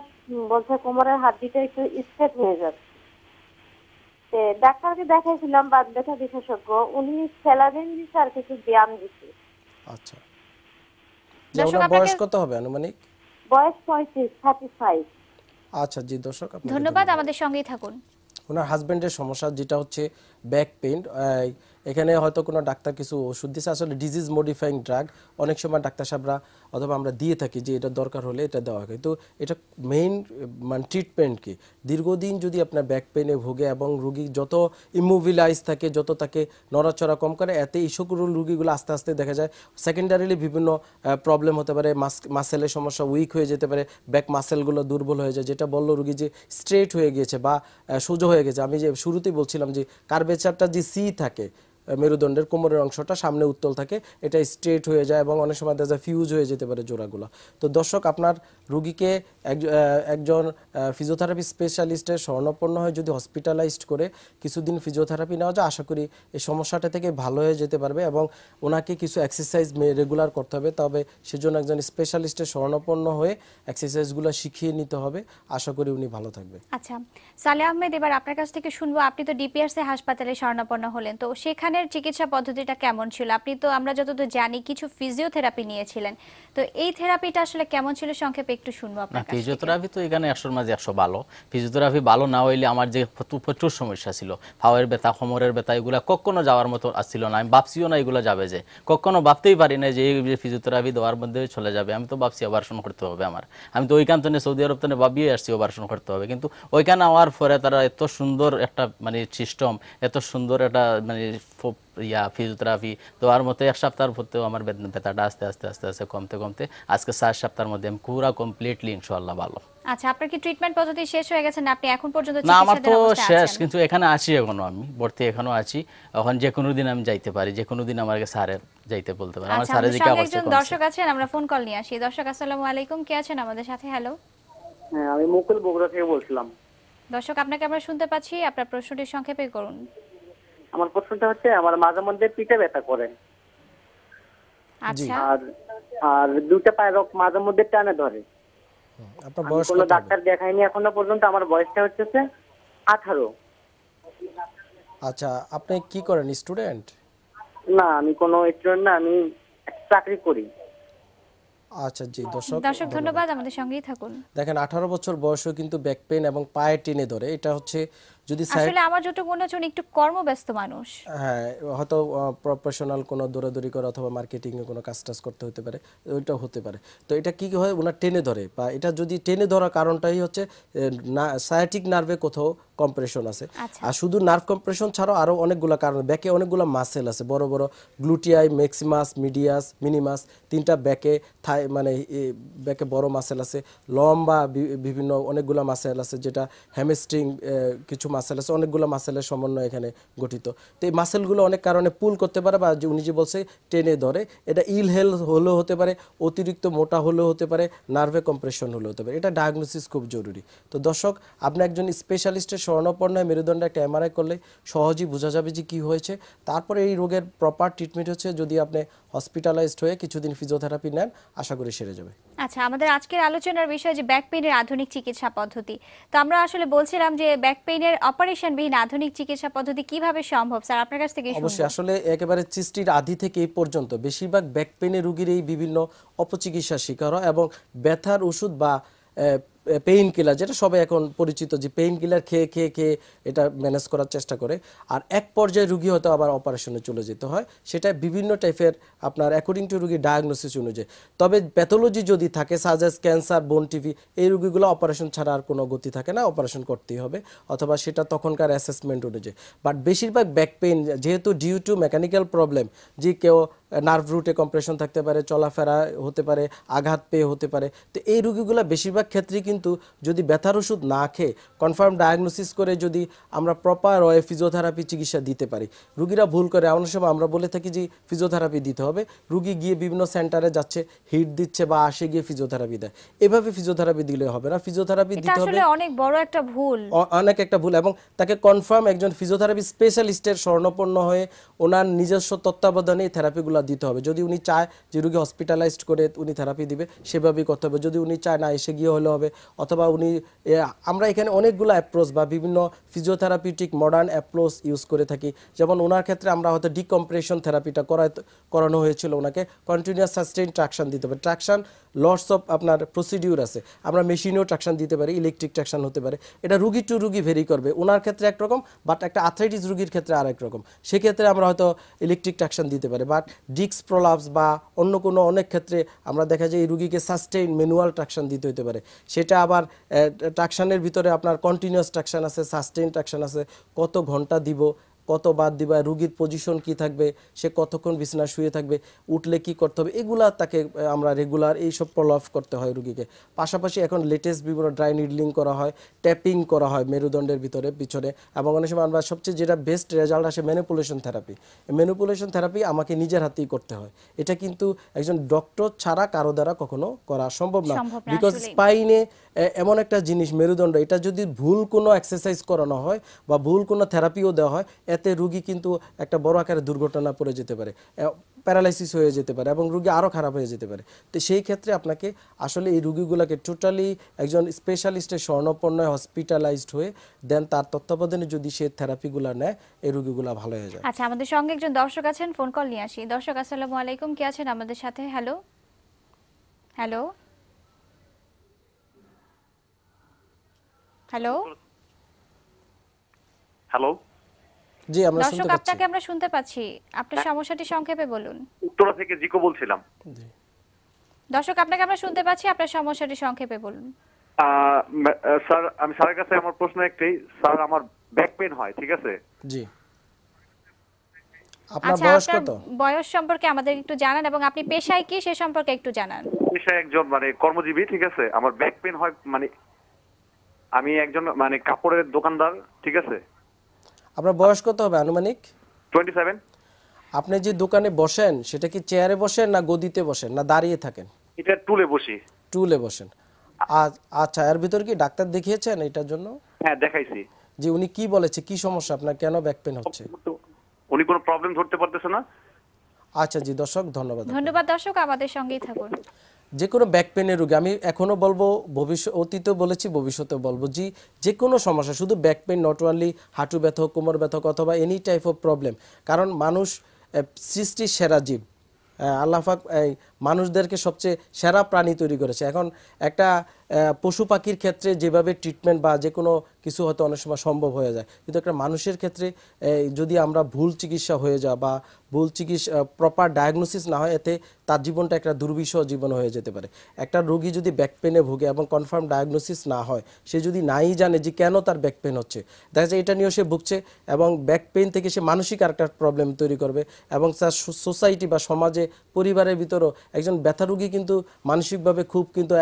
বলছে কোমরের হাড্ডিটা একটু স্ট্রেট হয়ে যাচ্ছে ডাক্তারকে দেখাইছিলাম বাদ ব্যথা বিশেষজ্ঞ উনি দিছে আর কিছু ব্যায়াম দিছে আচ্ছা বয়স কত হবে আনুমানিক বয়স আচ্ছা জি দর্শক ধন্যবাদ আমাদের সঙ্গেই থাকুন ওনার হাজবেন্ডের সমস্যা যেটা হচ্ছে ব্যাক পেইন এখানে হয়তো কোনো ডাক্তার কিছু ওষুধ দিয়েছে আসলে ডিজিজ মডিফাইং ড্রাগ অনেক সময় ডাক্তার সাহেবরা অথবা আমরা দিয়ে থাকি যে এটা দরকার হলে এটা দেওয়া হয় কিন্তু এটা মেইন মানে ট্রিটমেন্ট কি দীর্ঘদিন যদি আপনার ব্যাক পেনে ভোগে এবং রুগী যত ইমোবিলাইজ থাকে যত তাকে নড়াচড়া কম করে এতে ইসকরুল রুগীগুলো আস্তে আস্তে দেখা যায় সেকেন্ডারিলি বিভিন্ন প্রবলেম হতে পারে মাসেলের সমস্যা উইক হয়ে যেতে পারে ব্যাক মাসেলগুলো দুর্বল হয়ে যায় যেটা বলল রুগী যে স্ট্রেট হয়ে গিয়েছে বা সোজা হয়ে গেছে আমি যে শুরুতেই বলছিলাম যে কার্বে টেম্পারেচারটা যে সি থাকে মেরুদণ্ডের কোমরের অংশটা সামনে উত্তল থাকে এটা স্ট্রেট হয়ে যায় এবং অনেক সময় দেখা ফিউজ হয়ে যেতে পারে জোড়াগুলো তো দর্শক আপনার রুগীকে একজন ফিজিওথেরাপি স্পেশালিস্টের স্বর্ণপন্ন হয়ে যদি হসপিটালাইজড করে কিছুদিন ফিজিওথেরাপি নেওয়া যায় আশা করি এই সমস্যাটা থেকে ভালো হয়ে যেতে পারবে এবং ওনাকে কিছু এক্সারসাইজ রেগুলার করতে হবে তবে সেজন্য একজন স্পেশালিস্টের স্বর্ণপন্ন হয়ে এক্সারসাইজগুলো শিখিয়ে নিতে হবে আশা করি উনি ভালো থাকবে আচ্ছা সালে আহমেদ এবার আপনার কাছ থেকে শুনবো আপনি তো ডিপিআরসি হাসপাতালে স্বর্ণপন্ন হলেন তো সেখানে সেখানের চিকিৎসা পদ্ধতিটা কেমন ছিল আপনি তো আমরা যতদূর জানি কিছু ফিজিওথেরাপি নিয়েছিলেন তো এই থেরাপিটা আসলে কেমন ছিল সংক্ষেপে একটু শুনবো আপনার ফিজিওথেরাপি তো এখানে একশোর মাঝে একশো ভালো ফিজিওথেরাপি ভালো না হইলে আমার যে প্রচুর সমস্যা ছিল ফাওয়ের ব্যথা হোমরের ব্যথা এগুলো কখনো যাওয়ার মতো আসছিল না আমি ভাবছিও না এগুলো যাবে যে কখনো ভাবতেই পারি না যে এই ফিজিওথেরাপি দেওয়ার মধ্যে চলে যাবে আমি তো ভাবছি অপারেশন করতে হবে আমার আমি তো ওইখান থেকে সৌদি আরব থেকে ভাবিয়ে আসছি অপারেশন করতে হবে কিন্তু ওইখানে হওয়ার পরে তারা এত সুন্দর একটা মানে সিস্টেম এত সুন্দর একটা মানে খুব ইয়া ফিজিওথেরাপি দেওয়ার মতো এক সপ্তাহের পরতেও আমার ব্যথাটা আস্তে আস্তে আস্তে আস্তে কমতে কমতে আজকে চার সপ্তাহের মধ্যে আমি পুরো কমপ্লিটলি ইনশাল্লাহ ভালো আচ্ছা আপনার কি ট্রিটমেন্ট পদ্ধতি শেষ হয়ে গেছে না আপনি এখন পর্যন্ত না আমার তো শেষ কিন্তু এখানে আছি এখনো আমি ভর্তি এখনো আছি এখন যে কোনো দিন আমি যাইতে পারি যে কোনো দিন আমার স্যারের যাইতে বলতে পারি আমার স্যারের আচ্ছা, দিকে অবস্থা একজন দর্শক আছেন আমরা ফোন কল নিয়ে আসি দর্শক আসসালামু আলাইকুম কে আছেন আমাদের সাথে হ্যালো হ্যাঁ আমি মুকুল বগুড়া থেকে বলছিলাম দর্শক আপনাকে আমরা শুনতে পাচ্ছি আপনার প্রশ্নটি সংক্ষেপে করুন আমার প্রশ্নটা হচ্ছে আমার মাঝে মধ্যে পিঠে ব্যথা করে আচ্ছা। আর আর দুইটা পায়ের মাঝে মধ্যে টানে ধরে আপনার বয়স কোনো ডাক্তার দেখাইনি এখনো পর্যন্ত আমার বয়সটা হচ্ছে 18 আচ্ছা আপনি কি করেন স্টুডেন্ট না আমি কোনো স্টুডেন্ট না আমি চাকরি করি আচ্ছা জি দর্শক দর্শক ধন্যবাদ আমাদের সঙ্গেই থাকুন দেখেন আঠারো বছর বয়সেও কিন্তু ব্যাক পেন এবং পায়ে টেনে ধরে এটা হচ্ছে যদি আসলে আমার যতটুকু মনে হচ্ছে উনি একটু কর্মব্যস্ত মানুষ হ্যাঁ হয়তো প্রফেশনাল কোন দৌড়াদৌড়ি করে অথবা মার্কেটিং এ কোন কাজ টাজ করতে হতে পারে ওইটা হতে পারে তো এটা কি হয় ওনার টেনে ধরে বা এটা যদি টেনে ধরা কারণটাই হচ্ছে সায়াটিক নার্ভে কোথাও কম্প্রেশন আছে আচ্ছা। আর শুধু নার্ভ কম্প্রেশন ছাড়াও আরো অনেকগুলো কারণ ব্যাকে অনেকগুলো মাসেল আছে বড় বড় গ্লুটিয়াই ম্যাক্সিমাস মিডিয়াস মিনিমাস তিনটা ব্যাকে থাই মানে ব্যাকে বড় মাসেল আছে লম্বা বিভিন্ন অনেকগুলো মাসেল আছে যেটা হ্যামস্ট্রিং কিছু মাসেল আছে অনেকগুলো মাসেলের সমন্বয় এখানে গঠিত তো এই মাসেলগুলো অনেক কারণে পুল করতে পারে বা উনি যে বলছে টেনে ধরে এটা ইল হেল হলেও হতে পারে অতিরিক্ত মোটা হলেও হতে পারে নার্ভে কম্প্রেশন হলেও হতে পারে এটা ডায়াগনোসিস খুব জরুরি তো দর্শক আপনি একজন স্পেশালিস্টের স্বর্ণপর্ণ মেরুদণ্ডে একটা এমআরআই করলে সহজেই বোঝা যাবে যে কী হয়েছে তারপরে এই রোগের প্রপার ট্রিটমেন্ট হচ্ছে যদি আপনি হসপিটালাইজড হয়ে কিছুদিন ফিজিওথেরাপি নেন আশা করি সেরে যাবে আচ্ছা আমাদের আজকের আলোচনার বিষয় যে ব্যাক পেইনের আধুনিক চিকিৎসা পদ্ধতি তো আমরা আসলে বলছিলাম যে ব্যাক পেইনের অপারেশনবিহীন আধুনিক চিকিৎসা পদ্ধতি কিভাবে সম্ভব স্যার আপনার কাছ থেকে অবশ্যই আসলে একেবারে সৃষ্টির আদি থেকে এই পর্যন্ত বেশিরভাগ ব্যাক পেইনের রোগীর এই বিভিন্ন অপচিকিৎসার শিকার হয় এবং ব্যথার ওষুধ বা পেইন কিলার যেটা সবাই এখন পরিচিত যে পেইন কিলার খেয়ে খেয়ে খেয়ে এটা ম্যানেজ করার চেষ্টা করে আর এক পর্যায়ে রুগী হয়তো আবার অপারেশনে চলে যেতে হয় সেটা বিভিন্ন টাইপের আপনার অ্যাকর্ডিং টু রুগীর ডায়াগনোসিস অনুযায়ী তবে প্যাথোলজি যদি থাকে সাজেস ক্যান্সার বোন টিভি এই রুগীগুলো অপারেশন ছাড়া আর কোনো গতি থাকে না অপারেশন করতেই হবে অথবা সেটা তখনকার অ্যাসেসমেন্ট অনুযায়ী বাট বেশিরভাগ ব্যাক পেইন যেহেতু ডিউ টু মেকানিক্যাল প্রবলেম যে কেউ নার্ভ রুটে কম্প্রেশন থাকতে পারে চলাফেরা হতে পারে আঘাত পেয়ে হতে পারে তো এই রুগীগুলো বেশিরভাগ ক্ষেত্রেই কিন্তু কিন্তু যদি ব্যথার ওষুধ না খেয়ে কনফার্ম ডায়াগনোসিস করে যদি আমরা প্রপার ওয়ে ফিজিওথেরাপি চিকিৎসা দিতে পারি রুগীরা ভুল করে এমন সময় আমরা বলে থাকি যে ফিজিওথেরাপি দিতে হবে রুগী গিয়ে বিভিন্ন সেন্টারে যাচ্ছে হিট দিচ্ছে বা আসে গিয়ে ফিজিওথেরাপি দেয় এভাবে ফিজিওথেরাপি দিলে হবে না ফিজিওথেরাপি দিতে হবে অনেক বড় একটা ভুল অনেক একটা ভুল এবং তাকে কনফার্ম একজন ফিজিওথেরাপি স্পেশালিস্টের স্বর্ণপন্ন হয়ে ওনার নিজস্ব তত্ত্বাবধানে থেরাপিগুলো দিতে হবে যদি উনি চায় যে রুগী হসপিটালাইজড করে উনি থেরাপি দিবে সেভাবেই করতে হবে যদি উনি চায় না এসে গিয়ে হলে হবে অথবা উনি আমরা এখানে অনেকগুলো অ্যাপ্রোচ বা বিভিন্ন ফিজিওথেরাপিউটিক মডার্ন অ্যাপ্রোচ ইউজ করে থাকি যেমন ওনার ক্ষেত্রে আমরা হয়তো ডিকম্প্রেশন থেরাপিটা করা করানো হয়েছিল ওনাকে কন্টিনিউয়াস সাস্টেন ট্রাকশন দিতে হবে ট্রাকশন লটস অফ আপনার প্রসিডিউর আছে আমরা মেশিনেও ট্রাকশন দিতে পারি ইলেকট্রিক ট্রাকশান হতে পারে এটা রুগী টু রুগী ভেরি করবে ওনার ক্ষেত্রে একরকম বাট একটা আথরাইটিস রুগীর ক্ষেত্রে আরেক রকম সেক্ষেত্রে আমরা হয়তো ইলেকট্রিক ট্রাকশন দিতে পারি বাট ডিক্স প্রলাপস বা অন্য কোনো অনেক ক্ষেত্রে আমরা দেখা যায় এই রুগীকে সাস্টেইন ম্যানুয়াল ট্রাকশন দিতে হতে পারে সেটা এটা আবার ট্রাকশানের ভিতরে আপনার কন্টিনিউয়াস ট্রাকশান আছে সাস্টেন ট্রাকশান আছে কত ঘন্টা দিব কত বাদ দিবা রুগীর পজিশন কি থাকবে সে কতক্ষণ বিছানা শুয়ে থাকবে উঠলে কি করতে হবে এগুলা তাকে আমরা রেগুলার এইসব প্রলভ করতে হয় রুগীকে পাশাপাশি এখন লেটেস্ট বিভিন্ন ড্রাই নিডলিং করা হয় ট্যাপিং করা হয় মেরুদণ্ডের ভিতরে পিছনে এবং অনেক সময় আমরা সবচেয়ে যেটা বেস্ট রেজাল্ট আসে ম্যানিপুলেশন থেরাপি ম্যানিপুলেশন থেরাপি আমাকে নিজের হাতেই করতে হয় এটা কিন্তু একজন ডক্টর ছাড়া কারো দ্বারা কখনো করা সম্ভব না বিকজ স্পাইনে এমন একটা জিনিস মেরুদণ্ড এটা যদি ভুল কোনো এক্সারসাইজ করানো হয় বা ভুল কোনো থেরাপিও দেওয়া হয় এতে রুগী কিন্তু একটা বড় আকারে দুর্ঘটনা পড়ে যেতে পারে প্যারালাইসিস হয়ে যেতে পারে এবং রুগী আরও খারাপ হয়ে যেতে পারে তো সেই ক্ষেত্রে আপনাকে আসলে এই রুগীগুলোকে টোটালি একজন স্পেশালিস্টের স্বর্ণপন্ন হসপিটালাইজড হয়ে দেন তার তত্ত্বাবধানে যদি সে থেরাপিগুলো নেয় এই রুগীগুলো ভালো হয়ে যায় আচ্ছা আমাদের সঙ্গে একজন দর্শক আছেন ফোন কল নিয়ে আসি দর্শক আসসালামু আলাইকুম কে আছেন আমাদের সাথে হ্যালো হ্যালো হ্যালো হ্যালো জি আমরা শুনতে পাচ্ছি আপনাকে আমরা শুনতে পাচ্ছি আপনার হ্যাঁ। সমস্যাটি সংক্ষেপে বলুন উত্তরা থেকে জিকো বলছিলাম জি দর্শক আপনাকে আমরা শুনতে পাচ্ছি আপনার সমস্যাটি সংক্ষেপে বলুন স্যার আমি স্যারের কাছে আমার প্রশ্ন একটাই স্যার আমার ব্যাক পেইন হয় ঠিক আছে জি আপনার আচ্ছা, বয়স কত বয়স সম্পর্কে আমাদের একটু জানান এবং আপনি পেশায় কি সে সম্পর্কে একটু জানান পেশায় একজন মানে কর্মজীবী ঠিক আছে আমার ব্যাক পেইন হয় মানে আমি একজন মানে কাপড়ের দোকানদার ঠিক আছে আপনার বয়স কত হবে আনুমানিক টোয়েন্টি আপনি যে দোকানে বসেন সেটা কি চেয়ারে বসেন না গদিতে বসেন না দাঁড়িয়ে থাকেন এটা টুলে বসি টুলে বসেন আচ্ছা এর ভিতর কি ডাক্তার দেখিয়েছেন এটার জন্য হ্যাঁ দেখাইছি যে উনি কি বলেছে কি সমস্যা আপনার কেন ব্যাক পেন হচ্ছে উনি কোনো প্রবলেম ধরতে পারতেছে না আচ্ছা জি দর্শক ধন্যবাদ ধন্যবাদ দর্শক আমাদের সঙ্গেই থাকুন যে কোনো ব্যাক পেনের রোগী আমি এখনও বলবো ভবিষ্যৎ অতীতে বলেছি ভবিষ্যতে বলবো জি যে কোনো সমস্যা শুধু ব্যাক পেন নট অনলি হাঁটু ব্যথা কোমর ব্যথা অথবা এনি টাইপ অফ প্রবলেম কারণ মানুষ সৃষ্টির সেরা জীব আল্লাহাক মানুষদেরকে সবচেয়ে সেরা প্রাণী তৈরি করেছে এখন একটা পশু পাখির ক্ষেত্রে যেভাবে ট্রিটমেন্ট বা যে কোনো কিছু হয়তো অনেক সময় সম্ভব হয়ে যায় কিন্তু একটা মানুষের ক্ষেত্রে যদি আমরা ভুল চিকিৎসা হয়ে যা বা ভুল চিকিৎসা প্রপার ডায়াগনোসিস না হয় এতে তার জীবনটা একটা দুর্বিষহ জীবন হয়ে যেতে পারে একটা রোগী যদি ব্যাক পেনে ভোগে এবং কনফার্ম ডায়াগনোসিস না হয় সে যদি নাই জানে যে কেন তার ব্যাক পেন হচ্ছে দেখা যায় এটা নিয়েও সে ভুগছে এবং ব্যাক পেন থেকে সে মানসিক আর একটা প্রবলেম তৈরি করবে এবং তার সোসাইটি বা সমাজে পরিবারের ভিতরও একজন ব্যথা রোগী কিন্তু মানসিকভাবে খুব কিন্তু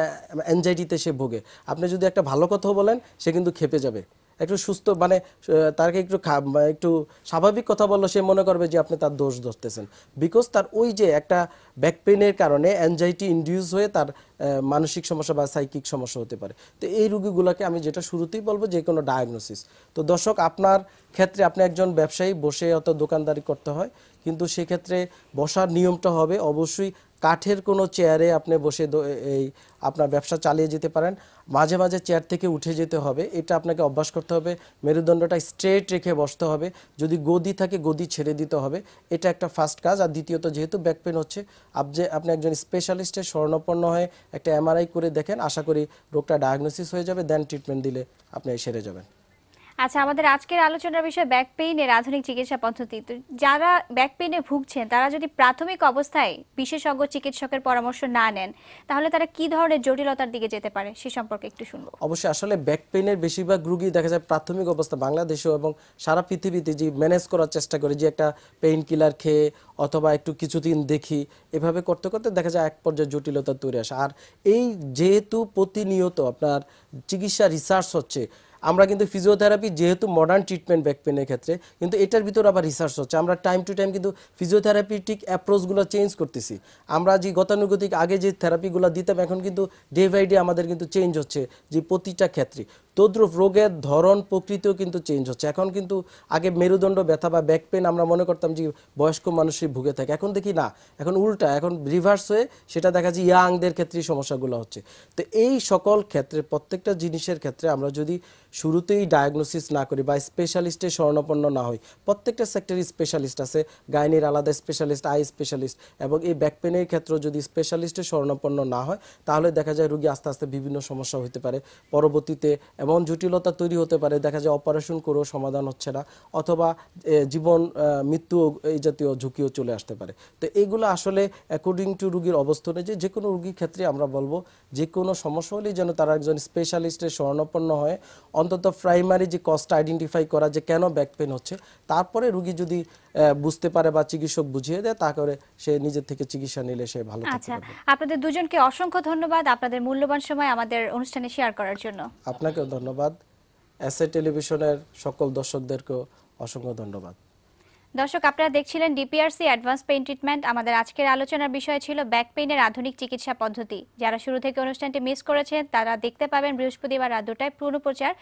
অ্যাংজাইটিতে সে ভোগে আপনি যদি একটা ভালো কথাও বলেন সে কিন্তু খেপে যাবে যাবে একটু সুস্থ মানে তারকে একটু একটু স্বাভাবিক কথা বললো সে মনে করবে যে আপনি তার দোষ ধরতেছেন বিকজ তার ওই যে একটা ব্যাক পেনের কারণে অ্যাংজাইটি ইন্ডিউস হয়ে তার মানসিক সমস্যা বা সাইকিক সমস্যা হতে পারে তো এই রুগীগুলোকে আমি যেটা শুরুতেই বলবো যে কোনো ডায়াগনোসিস তো দর্শক আপনার ক্ষেত্রে আপনি একজন ব্যবসায়ী বসে অত দোকানদারি করতে হয় কিন্তু সেক্ষেত্রে বসার নিয়মটা হবে অবশ্যই কাঠের কোনো চেয়ারে আপনি বসে এই আপনার ব্যবসা চালিয়ে যেতে পারেন মাঝে মাঝে চেয়ার থেকে উঠে যেতে হবে এটা আপনাকে অভ্যাস করতে হবে মেরুদণ্ডটা স্ট্রেট রেখে বসতে হবে যদি গদি থাকে গদি ছেড়ে দিতে হবে এটা একটা ফার্স্ট কাজ আর দ্বিতীয়ত যেহেতু ব্যাক পেন হচ্ছে আপনি আপনি একজন স্পেশালিস্টের স্বর্ণপন্ন হয়ে একটা এমআরআই করে দেখেন আশা করি রোগটা ডায়াগনোসিস হয়ে যাবে দেন ট্রিটমেন্ট দিলে আপনি সেরে যাবেন আচ্ছা আমাদের আজকের আলোচনার বিষয় ব্যাক পেইনের আধুনিক চিকিৎসা পদ্ধতি তো যারা ব্যাক পেইনে ভুগছেন তারা যদি প্রাথমিক অবস্থায় বিশেষজ্ঞ চিকিৎসকের পরামর্শ না নেন তাহলে তারা কি ধরনের জটিলতার দিকে যেতে পারে সে সম্পর্কে একটু শুনব অবশ্যই আসলে ব্যাক পেইনের বেশিরভাগ রোগী দেখা যায় প্রাথমিক অবস্থা বাংলাদেশে এবং সারা পৃথিবীতে যে ম্যানেজ করার চেষ্টা করে যে একটা পেইন কিলার খেয়ে অথবা একটু কিছুদিন দেখি এভাবে করতে করতে দেখা যায় এক পর্যায়ে জটিলতা তৈরি আসে আর এই যেহেতু প্রতিনিয়ত আপনার চিকিৎসা রিসার্চ হচ্ছে আমরা কিন্তু ফিজিওথেরাপি যেহেতু মডার্ন ট্রিটমেন্ট ব্যাক পেনের ক্ষেত্রে কিন্তু এটার ভিতর আবার রিসার্চ হচ্ছে আমরা টাইম টু টাইম কিন্তু ফিজিওথেরাপিটিক অ্যাপ্রোচগুলো চেঞ্জ করতেছি আমরা যে গতানুগতিক আগে যে থেরাপিগুলো দিতাম এখন কিন্তু ডে বাই ডে আমাদের কিন্তু চেঞ্জ হচ্ছে যে প্রতিটা ক্ষেত্রে তদ্রুপ রোগের ধরন প্রকৃতিও কিন্তু চেঞ্জ হচ্ছে এখন কিন্তু আগে মেরুদণ্ড ব্যথা বা ব্যাক পেন আমরা মনে করতাম যে বয়স্ক মানুষই ভুগে থাকে এখন দেখি না এখন উল্টা এখন রিভার্স হয়ে সেটা দেখা যায় ইয়াংদের ক্ষেত্রে সমস্যাগুলো হচ্ছে তো এই সকল ক্ষেত্রে প্রত্যেকটা জিনিসের ক্ষেত্রে আমরা যদি শুরুতেই ডায়াগনোসিস না করি বা স্পেশালিস্টে স্বর্ণপন্ন না হই প্রত্যেকটা সেক্টরে স্পেশালিস্ট আছে গাইনির আলাদা স্পেশালিস্ট আই স্পেশালিস্ট এবং এই ব্যাক পেনের ক্ষেত্রে যদি স্পেশালিস্টে স্বর্ণপন্ন না হয় তাহলে দেখা যায় রোগী আস্তে আস্তে বিভিন্ন সমস্যা হতে পারে পরবর্তীতে এবং জটিলতা তৈরি হতে পারে দেখা যায় অপারেশন করেও সমাধান হচ্ছে না অথবা জীবন মৃত্যু এই জাতীয় ঝুঁকিও চলে আসতে পারে তো এইগুলো আসলে অ্যাকর্ডিং টু রুগীর অবস্থা যে যে কোনো রুগীর ক্ষেত্রে আমরা বলবো যে কোনো সমস্যা হলেই যেন তারা একজন স্পেশালিস্টের শরণাপন্ন হয় অন্তত প্রাইমারি যে কস্ট আইডেন্টিফাই করা যে কেন ব্যাক পেন হচ্ছে তারপরে রুগী যদি বুঝতে পারে বা চিকিৎসক বুঝিয়ে দেয় তারপরে সে নিজের থেকে চিকিৎসা নিলে সে ভালো আচ্ছা আপনাদের দুজনকে অসংখ্য ধন্যবাদ আপনাদের মূল্যবান সময় আমাদের অনুষ্ঠানে শেয়ার করার জন্য আপনাকেও ধন্যবাদ এসএ টেলিভিশনের সকল দর্শকদেরকেও অসংখ্য ধন্যবাদ দর্শক আপনারা দেখছিলেন ডিপিআরসি অ্যাডভান্স পেইন ট্রিটমেন্ট আমাদের আজকের আলোচনার বিষয় ছিল ব্যাক পেইনের আধুনিক চিকিৎসা পদ্ধতি যারা শুরু থেকে অনুষ্ঠানটি মিস করেছেন তারা দেখতে পাবেন বৃহস্পতিবার রাত দুটায় পুনঃপ্রচার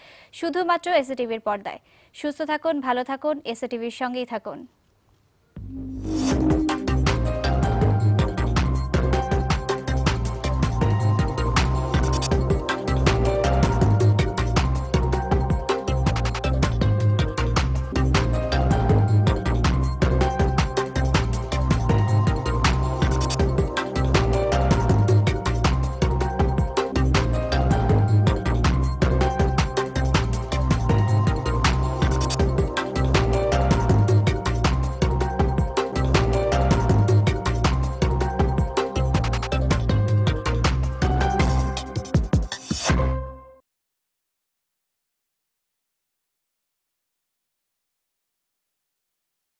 শুধুমাত্র এসএটিভির পর্দায় সুস্থ থাকুন ভালো থাকুন এসএটিভির সঙ্গেই থাকুন you